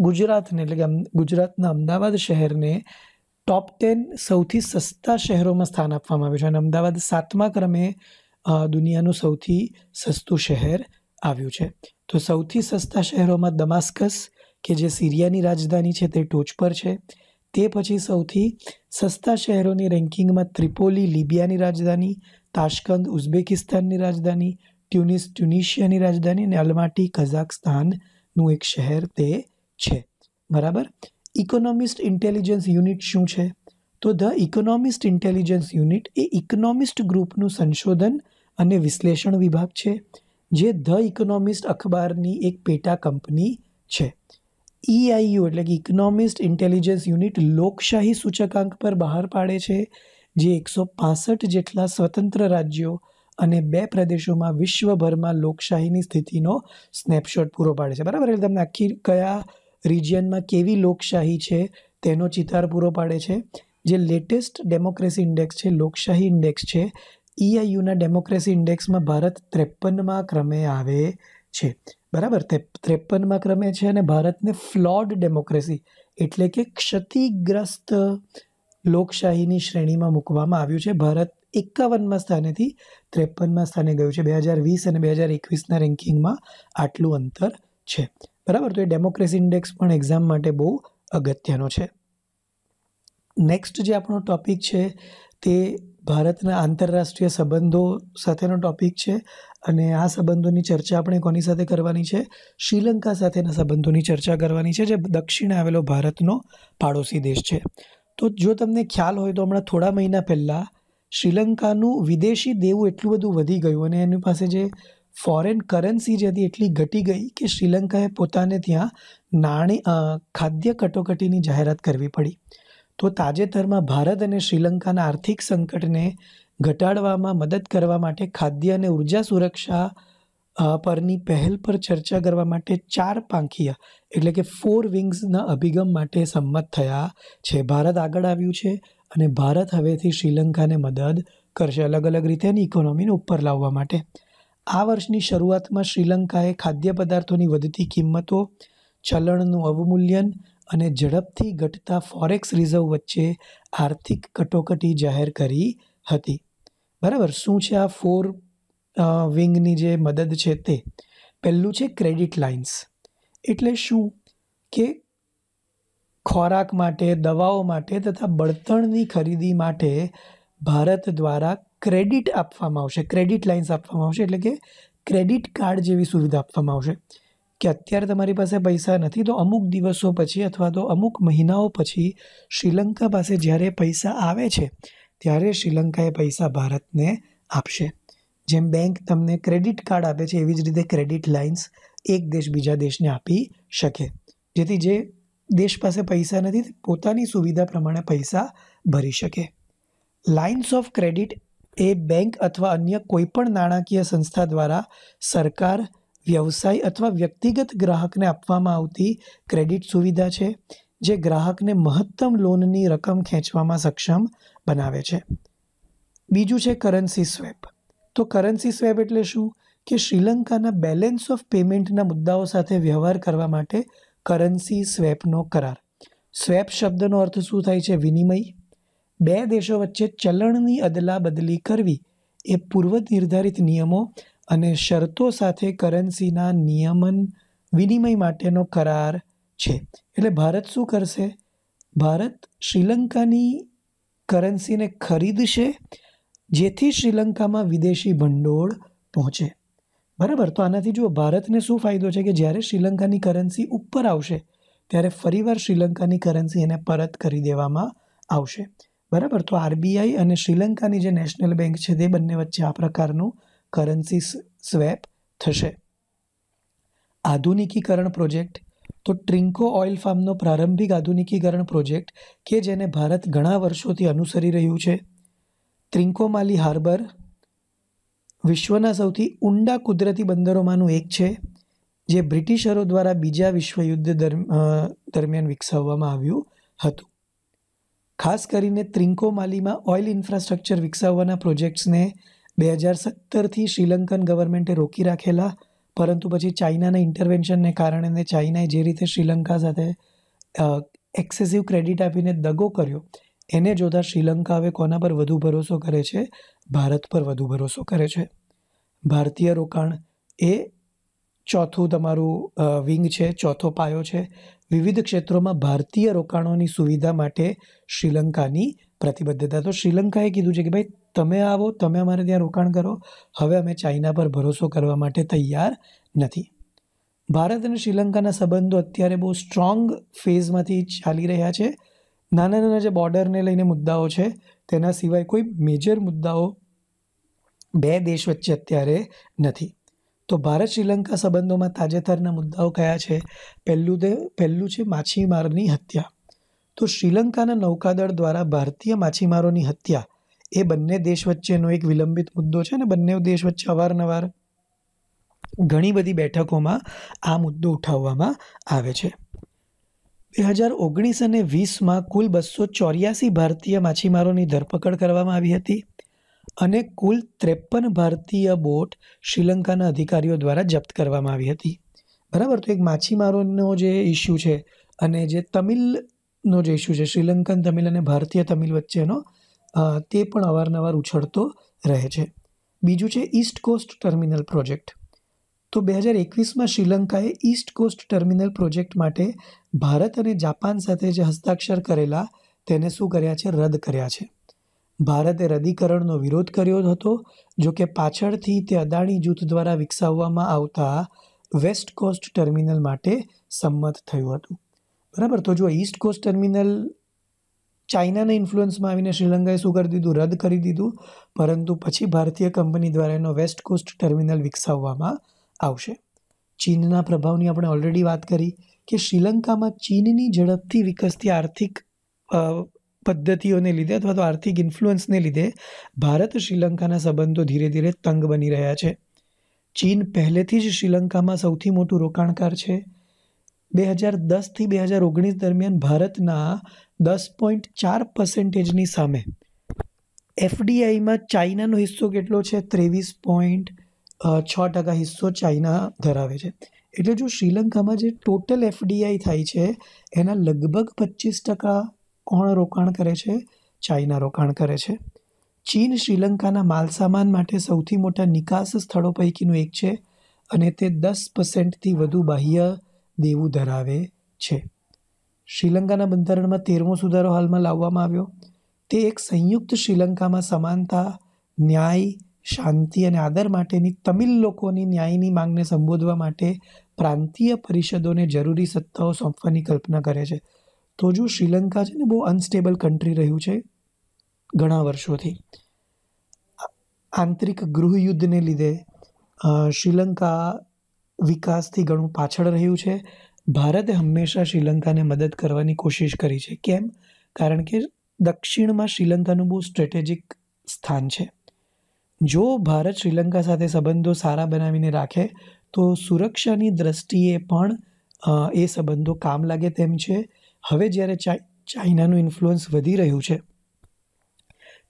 ગુજરાતને એટલે કે ગુજરાતના અમદાવાદ શહેરને ટોપ ટેન સૌથી સસ્તા શહેરોમાં સ્થાન આપવામાં આવ્યું છે અને અમદાવાદ સાતમા ક્રમે દુનિયાનું સૌથી સસ્તું શહેર આવ્યું છે તો સૌથી સસ્તા શહેરોમાં દમાસ્કસ કે જે સિરિયાની રાજધાની છે તે ટોચ પર છે તે પછી સૌથી સસ્તા શહેરોની રેન્કિંગમાં ત્રિપોલી લિબિયાની રાજધાની તાશ્કંદ ઉઝબેકિસ્તાનની રાજધાની ટ્યુનિસ ટ્યુનિશિયાની રાજધાની અને અલમાટી કઝાકસ્તાનનું એક શહેર તે છે બરાબર ઇકોનોમિસ્ટ ઇન્ટેલિજન્સ યુનિટ શું છે તો ધ ઇકોનોમિસ્ટ ઇન્ટેલિજન્સ યુનિટ એ ઇકોનોમિસ્ટ ગ્રુપનું સંશોધન અને વિશ્લેષણ વિભાગ છે જે ધ ઇકોનોમિસ્ટ અખબારની એક પેટા કંપની છે ઈઆઈયુ e એટલે કે ઇકોનોમિસ્ટ ઇન્ટેલિજન્સ યુનિટ લોકશાહી સૂચકાંક પર બહાર પાડે છે જે એકસો પાસઠ જેટલા સ્વતંત્ર રાજ્યો અને બે પ્રદેશોમાં વિશ્વભરમાં લોકશાહીની સ્થિતિનો સ્નેપશોટ પૂરો પાડે છે બરાબર એટલે તમને આખી કયા રિજિયનમાં કેવી લોકશાહી છે તેનો ચિતાર પૂરો પાડે છે જે લેટેસ્ટ ડેમોક્રેસી ઇન્ડેક્સ છે લોકશાહી ઇન્ડેક્સ છે ઈઆઈયુના ડેમોક્રેસી ઇન્ડેક્સમાં ભારત ત્રેપનમાં ક્રમે આવે છે બરાબર તે ત્રેપનમાં ક્રમે છે અને ભારતને ફ્લોડ ડેમોક્રેસી એટલે કે ક્ષતિગ્રસ્ત લોકશાહીની શ્રેણીમાં મૂકવામાં આવ્યું છે ભારત એકાવનમાં સ્થાનેથી ત્રેપનમાં સ્થાને ગયું છે બે હજાર વીસ અને બે હજાર એકવીસના રેન્કિંગમાં આટલું અંતર છે બરાબર તો એ ડેમોક્રેસી ઇન્ડેક્સ પણ એક્ઝામ માટે બહુ અગત્યનો છે નેક્સ્ટ જે આપણો ટોપિક છે તે ભારતના આંતરરાષ્ટ્રીય સંબંધો સાથેનો ટૉપિક છે અને આ સંબંધોની ચર્ચા આપણે કોની સાથે કરવાની છે શ્રીલંકા સાથેના સંબંધોની ચર્ચા કરવાની છે જે દક્ષિણે આવેલો ભારતનો પાડોશી દેશ છે તો જો તમને ખ્યાલ હોય તો હમણાં થોડા મહિના પહેલાં શ્રીલંકાનું વિદેશી દેવું એટલું બધું વધી ગયું અને એની પાસે જે ફોરેન કરન્સી જે હતી એટલી ઘટી ગઈ કે શ્રીલંકાએ પોતાને ત્યાં નાણી ખાદ્ય કટોકટીની જાહેરાત કરવી પડી તો તાજેતરમાં ભારત અને શ્રીલંકાના આર્થિક સંકટને ઘટાડવામાં મદદ કરવા માટે ખાદ્ય અને ઉર્જા સુરક્ષા પરની પહેલ પર ચર્ચા કરવા માટે ચાર પાંખિયા એટલે કે ફોર વિંગ્સના અભિગમ માટે સંમત થયા છે ભારત આગળ આવ્યું છે અને ભારત હવેથી શ્રીલંકાને મદદ કરશે અલગ અલગ રીતે એની ઇકોનોમીને ઉપર લાવવા માટે આ વર્ષની શરૂઆતમાં શ્રીલંકાએ ખાદ્ય પદાર્થોની વધતી કિંમતો ચલણનું અવમૂલ્યન અને ઝડપથી ઘટતા ફોરેક્સ રિઝર્વ વચ્ચે આર્થિક કટોકટી જાહેર કરી હતી બરાબર શું છે આ ફોર વિંગની જે મદદ છે તે પહેલું છે ક્રેડિટ લાઇન્સ એટલે શું કે ખોરાક માટે દવાઓ માટે તથા બળતણની ખરીદી માટે ભારત દ્વારા ક્રેડિટ આપવામાં આવશે ક્રેડિટ લાઇન્સ આપવામાં આવશે એટલે કે ક્રેડિટ કાર્ડ જેવી સુવિધા આપવામાં આવશે કે અત્યારે તમારી પાસે પૈસા નથી તો અમુક દિવસો પછી અથવા તો અમુક મહિનાઓ પછી શ્રીલંકા પાસે જ્યારે પૈસા આવે છે ત્યારે શ્રીલંકાએ પૈસા ભારતને આપશે જેમ બેંક તમને ક્રેડિટ કાર્ડ આપે છે એવી જ રીતે ક્રેડિટ લાઇન્સ એક દેશ બીજા દેશને આપી શકે જેથી જે દેશ પાસે પૈસા નથી પોતાની સુવિધા પ્રમાણે પૈસા ભરી શકે લાઇન્સ ઓફ ક્રેડિટ એ બેંક અથવા અન્ય કોઈપણ નાણાકીય સંસ્થા દ્વારા સરકાર વ્યવસાય અથવા વ્યક્તિગત ગ્રાહકને આપવામાં આવતી ક્રેડિટ સુવિધા છે જે ગ્રાહકને મહત્તમ લોનની રકમ ખેંચવામાં સક્ષમ બનાવે છે બીજું છે કરન્સી સ્વેપ તો કરન્સી સ્વેપ એટલે શું કે શ્રીલંકાના બેલેન્સ ઓફ પેમેન્ટના મુદ્દાઓ સાથે વ્યવહાર કરવા માટે કરન્સી સ્વેપનો કરાર સ્વેપ શબ્દનો અર્થ શું થાય છે વિનિમય બે દેશો વચ્ચે ચલણની અદલા બદલી કરવી એ પૂર્વ નિર્ધારિત નિયમો અને શરતો સાથે કરન્સીના નિયમન વિનિમય માટેનો કરાર છે એટલે ભારત શું કરશે ભારત શ્રીલંકાની કરન્સીને ખરીદશે જેથી શ્રીલંકામાં વિદેશી ભંડોળ પહોંચે બરાબર તો આનાથી જુઓ ભારતને શું ફાયદો છે કે જ્યારે શ્રીલંકાની કરન્સી ઉપર આવશે ત્યારે ફરીવાર શ્રીલંકાની કરન્સી એને પરત કરી દેવામાં આવશે બરાબર તો આરબીઆઈ અને શ્રીલંકાની જે નેશનલ બેંક છે તે બંને વચ્ચે આ પ્રકારનું કરન્સી સ્વેપ થશે આધુનિકીકરણ પ્રોજેક્ટ તો ટ્રિન્કો ઓઇલ ફાર્મનો પ્રારંભિક આધુનિકીકરણ પ્રોજેક્ટ કે જેને ભારત ઘણા વર્ષોથી અનુસરી રહ્યું છે ત્રિન્કોમાલી હાર્બર વિશ્વના સૌથી ઊંડા કુદરતી બંદરોમાંનું એક છે જે બ્રિટિશરો દ્વારા બીજા વિશ્વયુદ્ધ દરમિયાન વિકસાવવામાં આવ્યું હતું ખાસ કરીને ત્રિન્કોમાલીમાં ઓઇલ ઇન્ફ્રાસ્ટ્રક્ચર વિકસાવવાના પ્રોજેક્ટ્સને બે હજાર સત્તરથી શ્રીલંકન ગવર્મેન્ટે રોકી રાખેલા પરંતુ પછી ચાઇનાના ઇન્ટરવેન્શનને કારણે ચાઇનાએ જે રીતે શ્રીલંકા સાથે એક્સેસિવ ક્રેડિટ આપીને દગો કર્યો એને જોતાં શ્રીલંકા હવે કોના પર વધુ ભરોસો કરે છે ભારત પર વધુ ભરોસો કરે છે ભારતીય રોકાણ એ ચોથું તમારું વિંગ છે ચોથો પાયો છે વિવિધ ક્ષેત્રોમાં ભારતીય રોકાણોની સુવિધા માટે શ્રીલંકાની પ્રતિબદ્ધતા તો શ્રીલંકાએ કીધું છે કે ભાઈ તમે આવો તમે અમારે ત્યાં રોકાણ કરો હવે અમે ચાઇના પર ભરોસો કરવા માટે તૈયાર નથી ભારત અને શ્રીલંકાના સંબંધો અત્યારે બહુ સ્ટ્રોંગ ફેઝમાંથી ચાલી રહ્યા છે નાના નાના જે બોર્ડરને લઈને મુદ્દાઓ છે તેના સિવાય કોઈ મેજર મુદ્દાઓ બે દેશ વચ્ચે અત્યારે નથી તો ભારત શ્રીલંકા સંબંધોમાં તાજેતરના મુદ્દાઓ કયા છે પહેલું તે પહેલું છે માછીમારની હત્યા તો શ્રીલંકાના નૌકાદળ દ્વારા ભારતીય માછીમારોની હત્યા એ બંને દેશ વચ્ચેનો એક વિલંબિત મુદ્દો છે અને બંને દેશ વચ્ચે અવારનવાર ઘણી બધી બેઠકોમાં આ મુદ્દો ઉઠાવવામાં આવે છે બે હજાર ઓગણીસ અને વીસમાં કુલ બસો ચોર્યાસી ભારતીય માછીમારોની ધરપકડ કરવામાં આવી હતી અને કુલ ત્રેપન ભારતીય બોટ શ્રીલંકાના અધિકારીઓ દ્વારા જપ્ત કરવામાં આવી હતી બરાબર તો એક માછીમારોનો જે ઇસ્યુ છે અને જે તમિલનો જે ઇસ્યુ છે શ્રીલંકન તમિલ અને ભારતીય તમિલ વચ્ચેનો તે પણ અવારનવાર ઉછળતો રહે છે બીજું છે ઈસ્ટ કોસ્ટ ટર્મિનલ પ્રોજેક્ટ તો બે હજાર એકવીસમાં શ્રીલંકાએ ઈસ્ટ કોસ્ટ ટર્મિનલ પ્રોજેક્ટ માટે ભારત અને જાપાન સાથે જે હસ્તાક્ષર કરેલા તેને શું કર્યા છે રદ કર્યા છે ભારતે રદીકરણનો વિરોધ કર્યો હતો જો કે પાછળથી તે અદાણી જૂથ દ્વારા વિકસાવવામાં આવતા વેસ્ટ કોસ્ટ ટર્મિનલ માટે સંમત થયું હતું બરાબર તો જો ઈસ્ટ કોસ્ટ ટર્મિનલ ચાઇનાના ઇન્ફ્લુઅન્સમાં આવીને શ્રીલંકાએ શું કરી દીધું રદ કરી દીધું પરંતુ પછી ભારતીય કંપની દ્વારા એનો વેસ્ટ કોસ્ટ ટર્મિનલ વિકસાવવામાં આવશે ચીનના પ્રભાવની આપણે ઓલરેડી વાત કરી કે શ્રીલંકામાં ચીનની ઝડપથી વિકસતી આર્થિક પદ્ધતિઓને લીધે અથવા તો આર્થિક ઇન્ફ્લુઅન્સને લીધે ભારત શ્રીલંકાના સંબંધો ધીરે ધીરે તંગ બની રહ્યા છે ચીન પહેલેથી જ શ્રીલંકામાં સૌથી મોટું રોકાણકાર છે બે હજાર દસથી બે હજાર ઓગણીસ દરમિયાન ભારતના દસ પોઈન્ટ ચાર પર્સેન્ટેજની સામે એફડીઆઈમાં ચાઇનાનો હિસ્સો કેટલો છે ત્રેવીસ પોઈન્ટ છ ટકા હિસ્સો ચાઇના ધરાવે છે એટલે જો શ્રીલંકામાં જે ટોટલ એફડીઆઈ થાય છે એના લગભગ પચીસ ટકા કોણ રોકાણ કરે છે ચાઇના રોકાણ કરે છે ચીન શ્રીલંકાના માલસામાન માટે સૌથી મોટા નિકાસ સ્થળો પૈકીનું એક છે અને તે દસ પર્સેન્ટથી વધુ બાહ્ય દેવું ધરાવે છે શ્રીલંકાના બંધારણમાં તેરમો સુધારો હાલમાં લાવવામાં આવ્યો તે એક સંયુક્ત શ્રીલંકામાં સમાનતા ન્યાય શાંતિ અને આદર માટેની તમિલ લોકોની ન્યાયની માંગને સંબોધવા માટે પ્રાંતીય પરિષદોને જરૂરી સત્તાઓ સોંપવાની કલ્પના કરે છે તો જો શ્રીલંકા છે ને બહુ અનસ્ટેબલ કન્ટ્રી રહ્યું છે ઘણા વર્ષોથી આંતરિક ગૃહયુદ્ધને લીધે શ્રીલંકા વિકાસથી ઘણું પાછળ રહ્યું છે ભારતે હંમેશા શ્રીલંકાને મદદ કરવાની કોશિશ કરી છે કેમ કારણ કે દક્ષિણમાં શ્રીલંકાનું બહુ સ્ટ્રેટેજિક સ્થાન છે જો ભારત શ્રીલંકા સાથે સંબંધો સારા બનાવીને રાખે તો સુરક્ષાની દ્રષ્ટિએ પણ એ સંબંધો કામ લાગે તેમ છે હવે જ્યારે ચાઇનાનું ઇન્ફ્લુઅન્સ વધી રહ્યું છે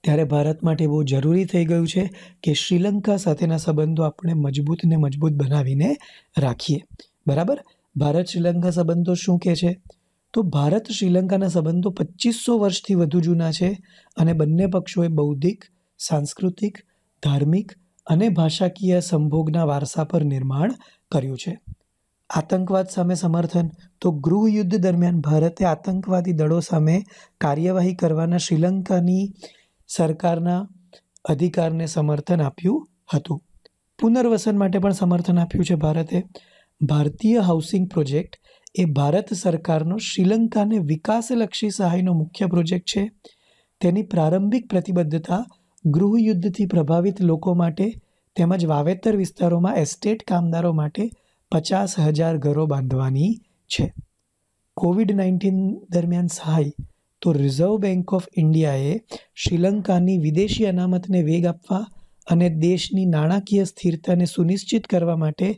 ત્યારે ભારત માટે બહુ જરૂરી થઈ ગયું છે કે શ્રીલંકા સાથેના સંબંધો આપણે મજબૂતને મજબૂત બનાવીને રાખીએ બરાબર ભારત શ્રીલંકા સંબંધો શું કહે છે તો ભારત શ્રીલંકાના સંબંધો પચીસો વર્ષથી વધુ જૂના છે અને બંને પક્ષોએ બૌદ્ધિક સાંસ્કૃતિક ધાર્મિક અને ભાષાકીય સંભોગના વારસા પર નિર્માણ કર્યું છે આતંકવાદ સામે સમર્થન તો ગૃહ યુદ્ધ દરમિયાન ભારતે આતંકવાદી દળો સામે કાર્યવાહી કરવાના શ્રીલંકાની સરકારના અધિકારને સમર્થન આપ્યું હતું પુનર્વસન માટે પણ સમર્થન આપ્યું છે ભારતે ભારતીય હાઉસિંગ પ્રોજેક્ટ એ ભારત સરકારનો શ્રીલંકાને વિકાસલક્ષી સહાયનો મુખ્ય પ્રોજેક્ટ છે તેની પ્રારંભિક પ્રતિબદ્ધતા ગૃહયુદ્ધથી પ્રભાવિત લોકો માટે તેમજ વાવેતર વિસ્તારોમાં એસ્ટેટ કામદારો માટે પચાસ હજાર ઘરો બાંધવાની છે કોવિડ નાઇન્ટીન દરમિયાન સહાય તો રિઝર્વ બેન્ક ઓફ ઇન્ડિયાએ શ્રીલંકાની વિદેશી અનામતને વેગ આપવા અને દેશની નાણાકીય સ્થિરતાને સુનિશ્ચિત કરવા માટે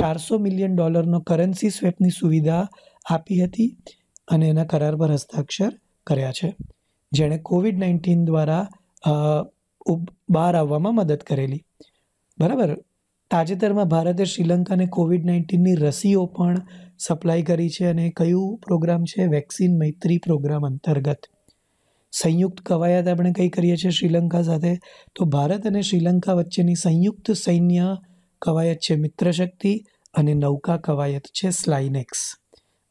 ચારસો મિલિયન ડોલરનો કરન્સી સ્વેપની સુવિધા આપી હતી અને એના કરાર પર હસ્તાક્ષર કર્યા છે જેણે કોવિડ નાઇન્ટીન દ્વારા બહાર આવવામાં મદદ કરેલી બરાબર તાજેતરમાં ભારતે શ્રીલંકાને કોવિડ નાઇન્ટીનની રસીઓ પણ સપ્લાય કરી છે અને કયું પ્રોગ્રામ છે વેક્સિન મૈત્રી પ્રોગ્રામ અંતર્ગત સંયુક્ત કવાયત આપણે કંઈ કરીએ છીએ શ્રીલંકા સાથે તો ભારત અને શ્રીલંકા વચ્ચેની સંયુક્ત સૈન્ય કવાયત છે મિત્રશક્તિ અને નૌકા કવાયત છે સ્લાઇનેક્સ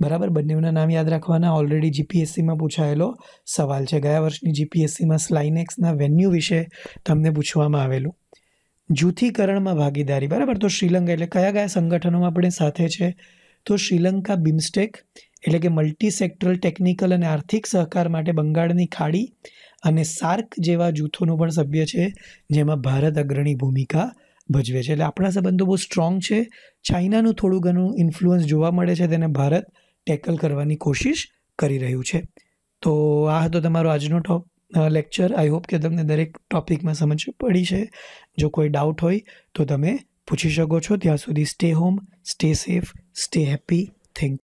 બરાબર બંનેઓના નામ યાદ રાખવાના ઓલરેડી જીપીએસસીમાં પૂછાયેલો સવાલ છે ગયા વર્ષની જીપીએસસીમાં સ્લાઇનેક્સના વેન્યુ વિશે તમને પૂછવામાં આવેલું જૂથીકરણમાં ભાગીદારી બરાબર તો શ્રીલંકા એટલે કયા કયા સંગઠનોમાં આપણે સાથે છે તો શ્રીલંકા બિમસ્ટેક એટલે કે મલ્ટી સેક્ટરલ ટેકનિકલ અને આર્થિક સહકાર માટે બંગાળની ખાડી અને સાર્ક જેવા જૂથોનું પણ સભ્ય છે જેમાં ભારત અગ્રણી ભૂમિકા ભજવે છે એટલે આપણા સંબંધો બહુ સ્ટ્રોંગ છે ચાઇનાનું થોડું ઘણું ઇન્ફ્લુઅન્સ જોવા મળે છે તેને ભારત ટેકલ કરવાની કોશિશ કરી રહ્યું છે તો આ હતો તમારો આજનો ટોપ લેક્ચર આઈ હોપ કે તમને દરેક ટોપિકમાં સમજ પડી છે જો કોઈ ડાઉટ હોય તો તમે પૂછી શકો છો ત્યાં સુધી stay home stay safe stay happy thank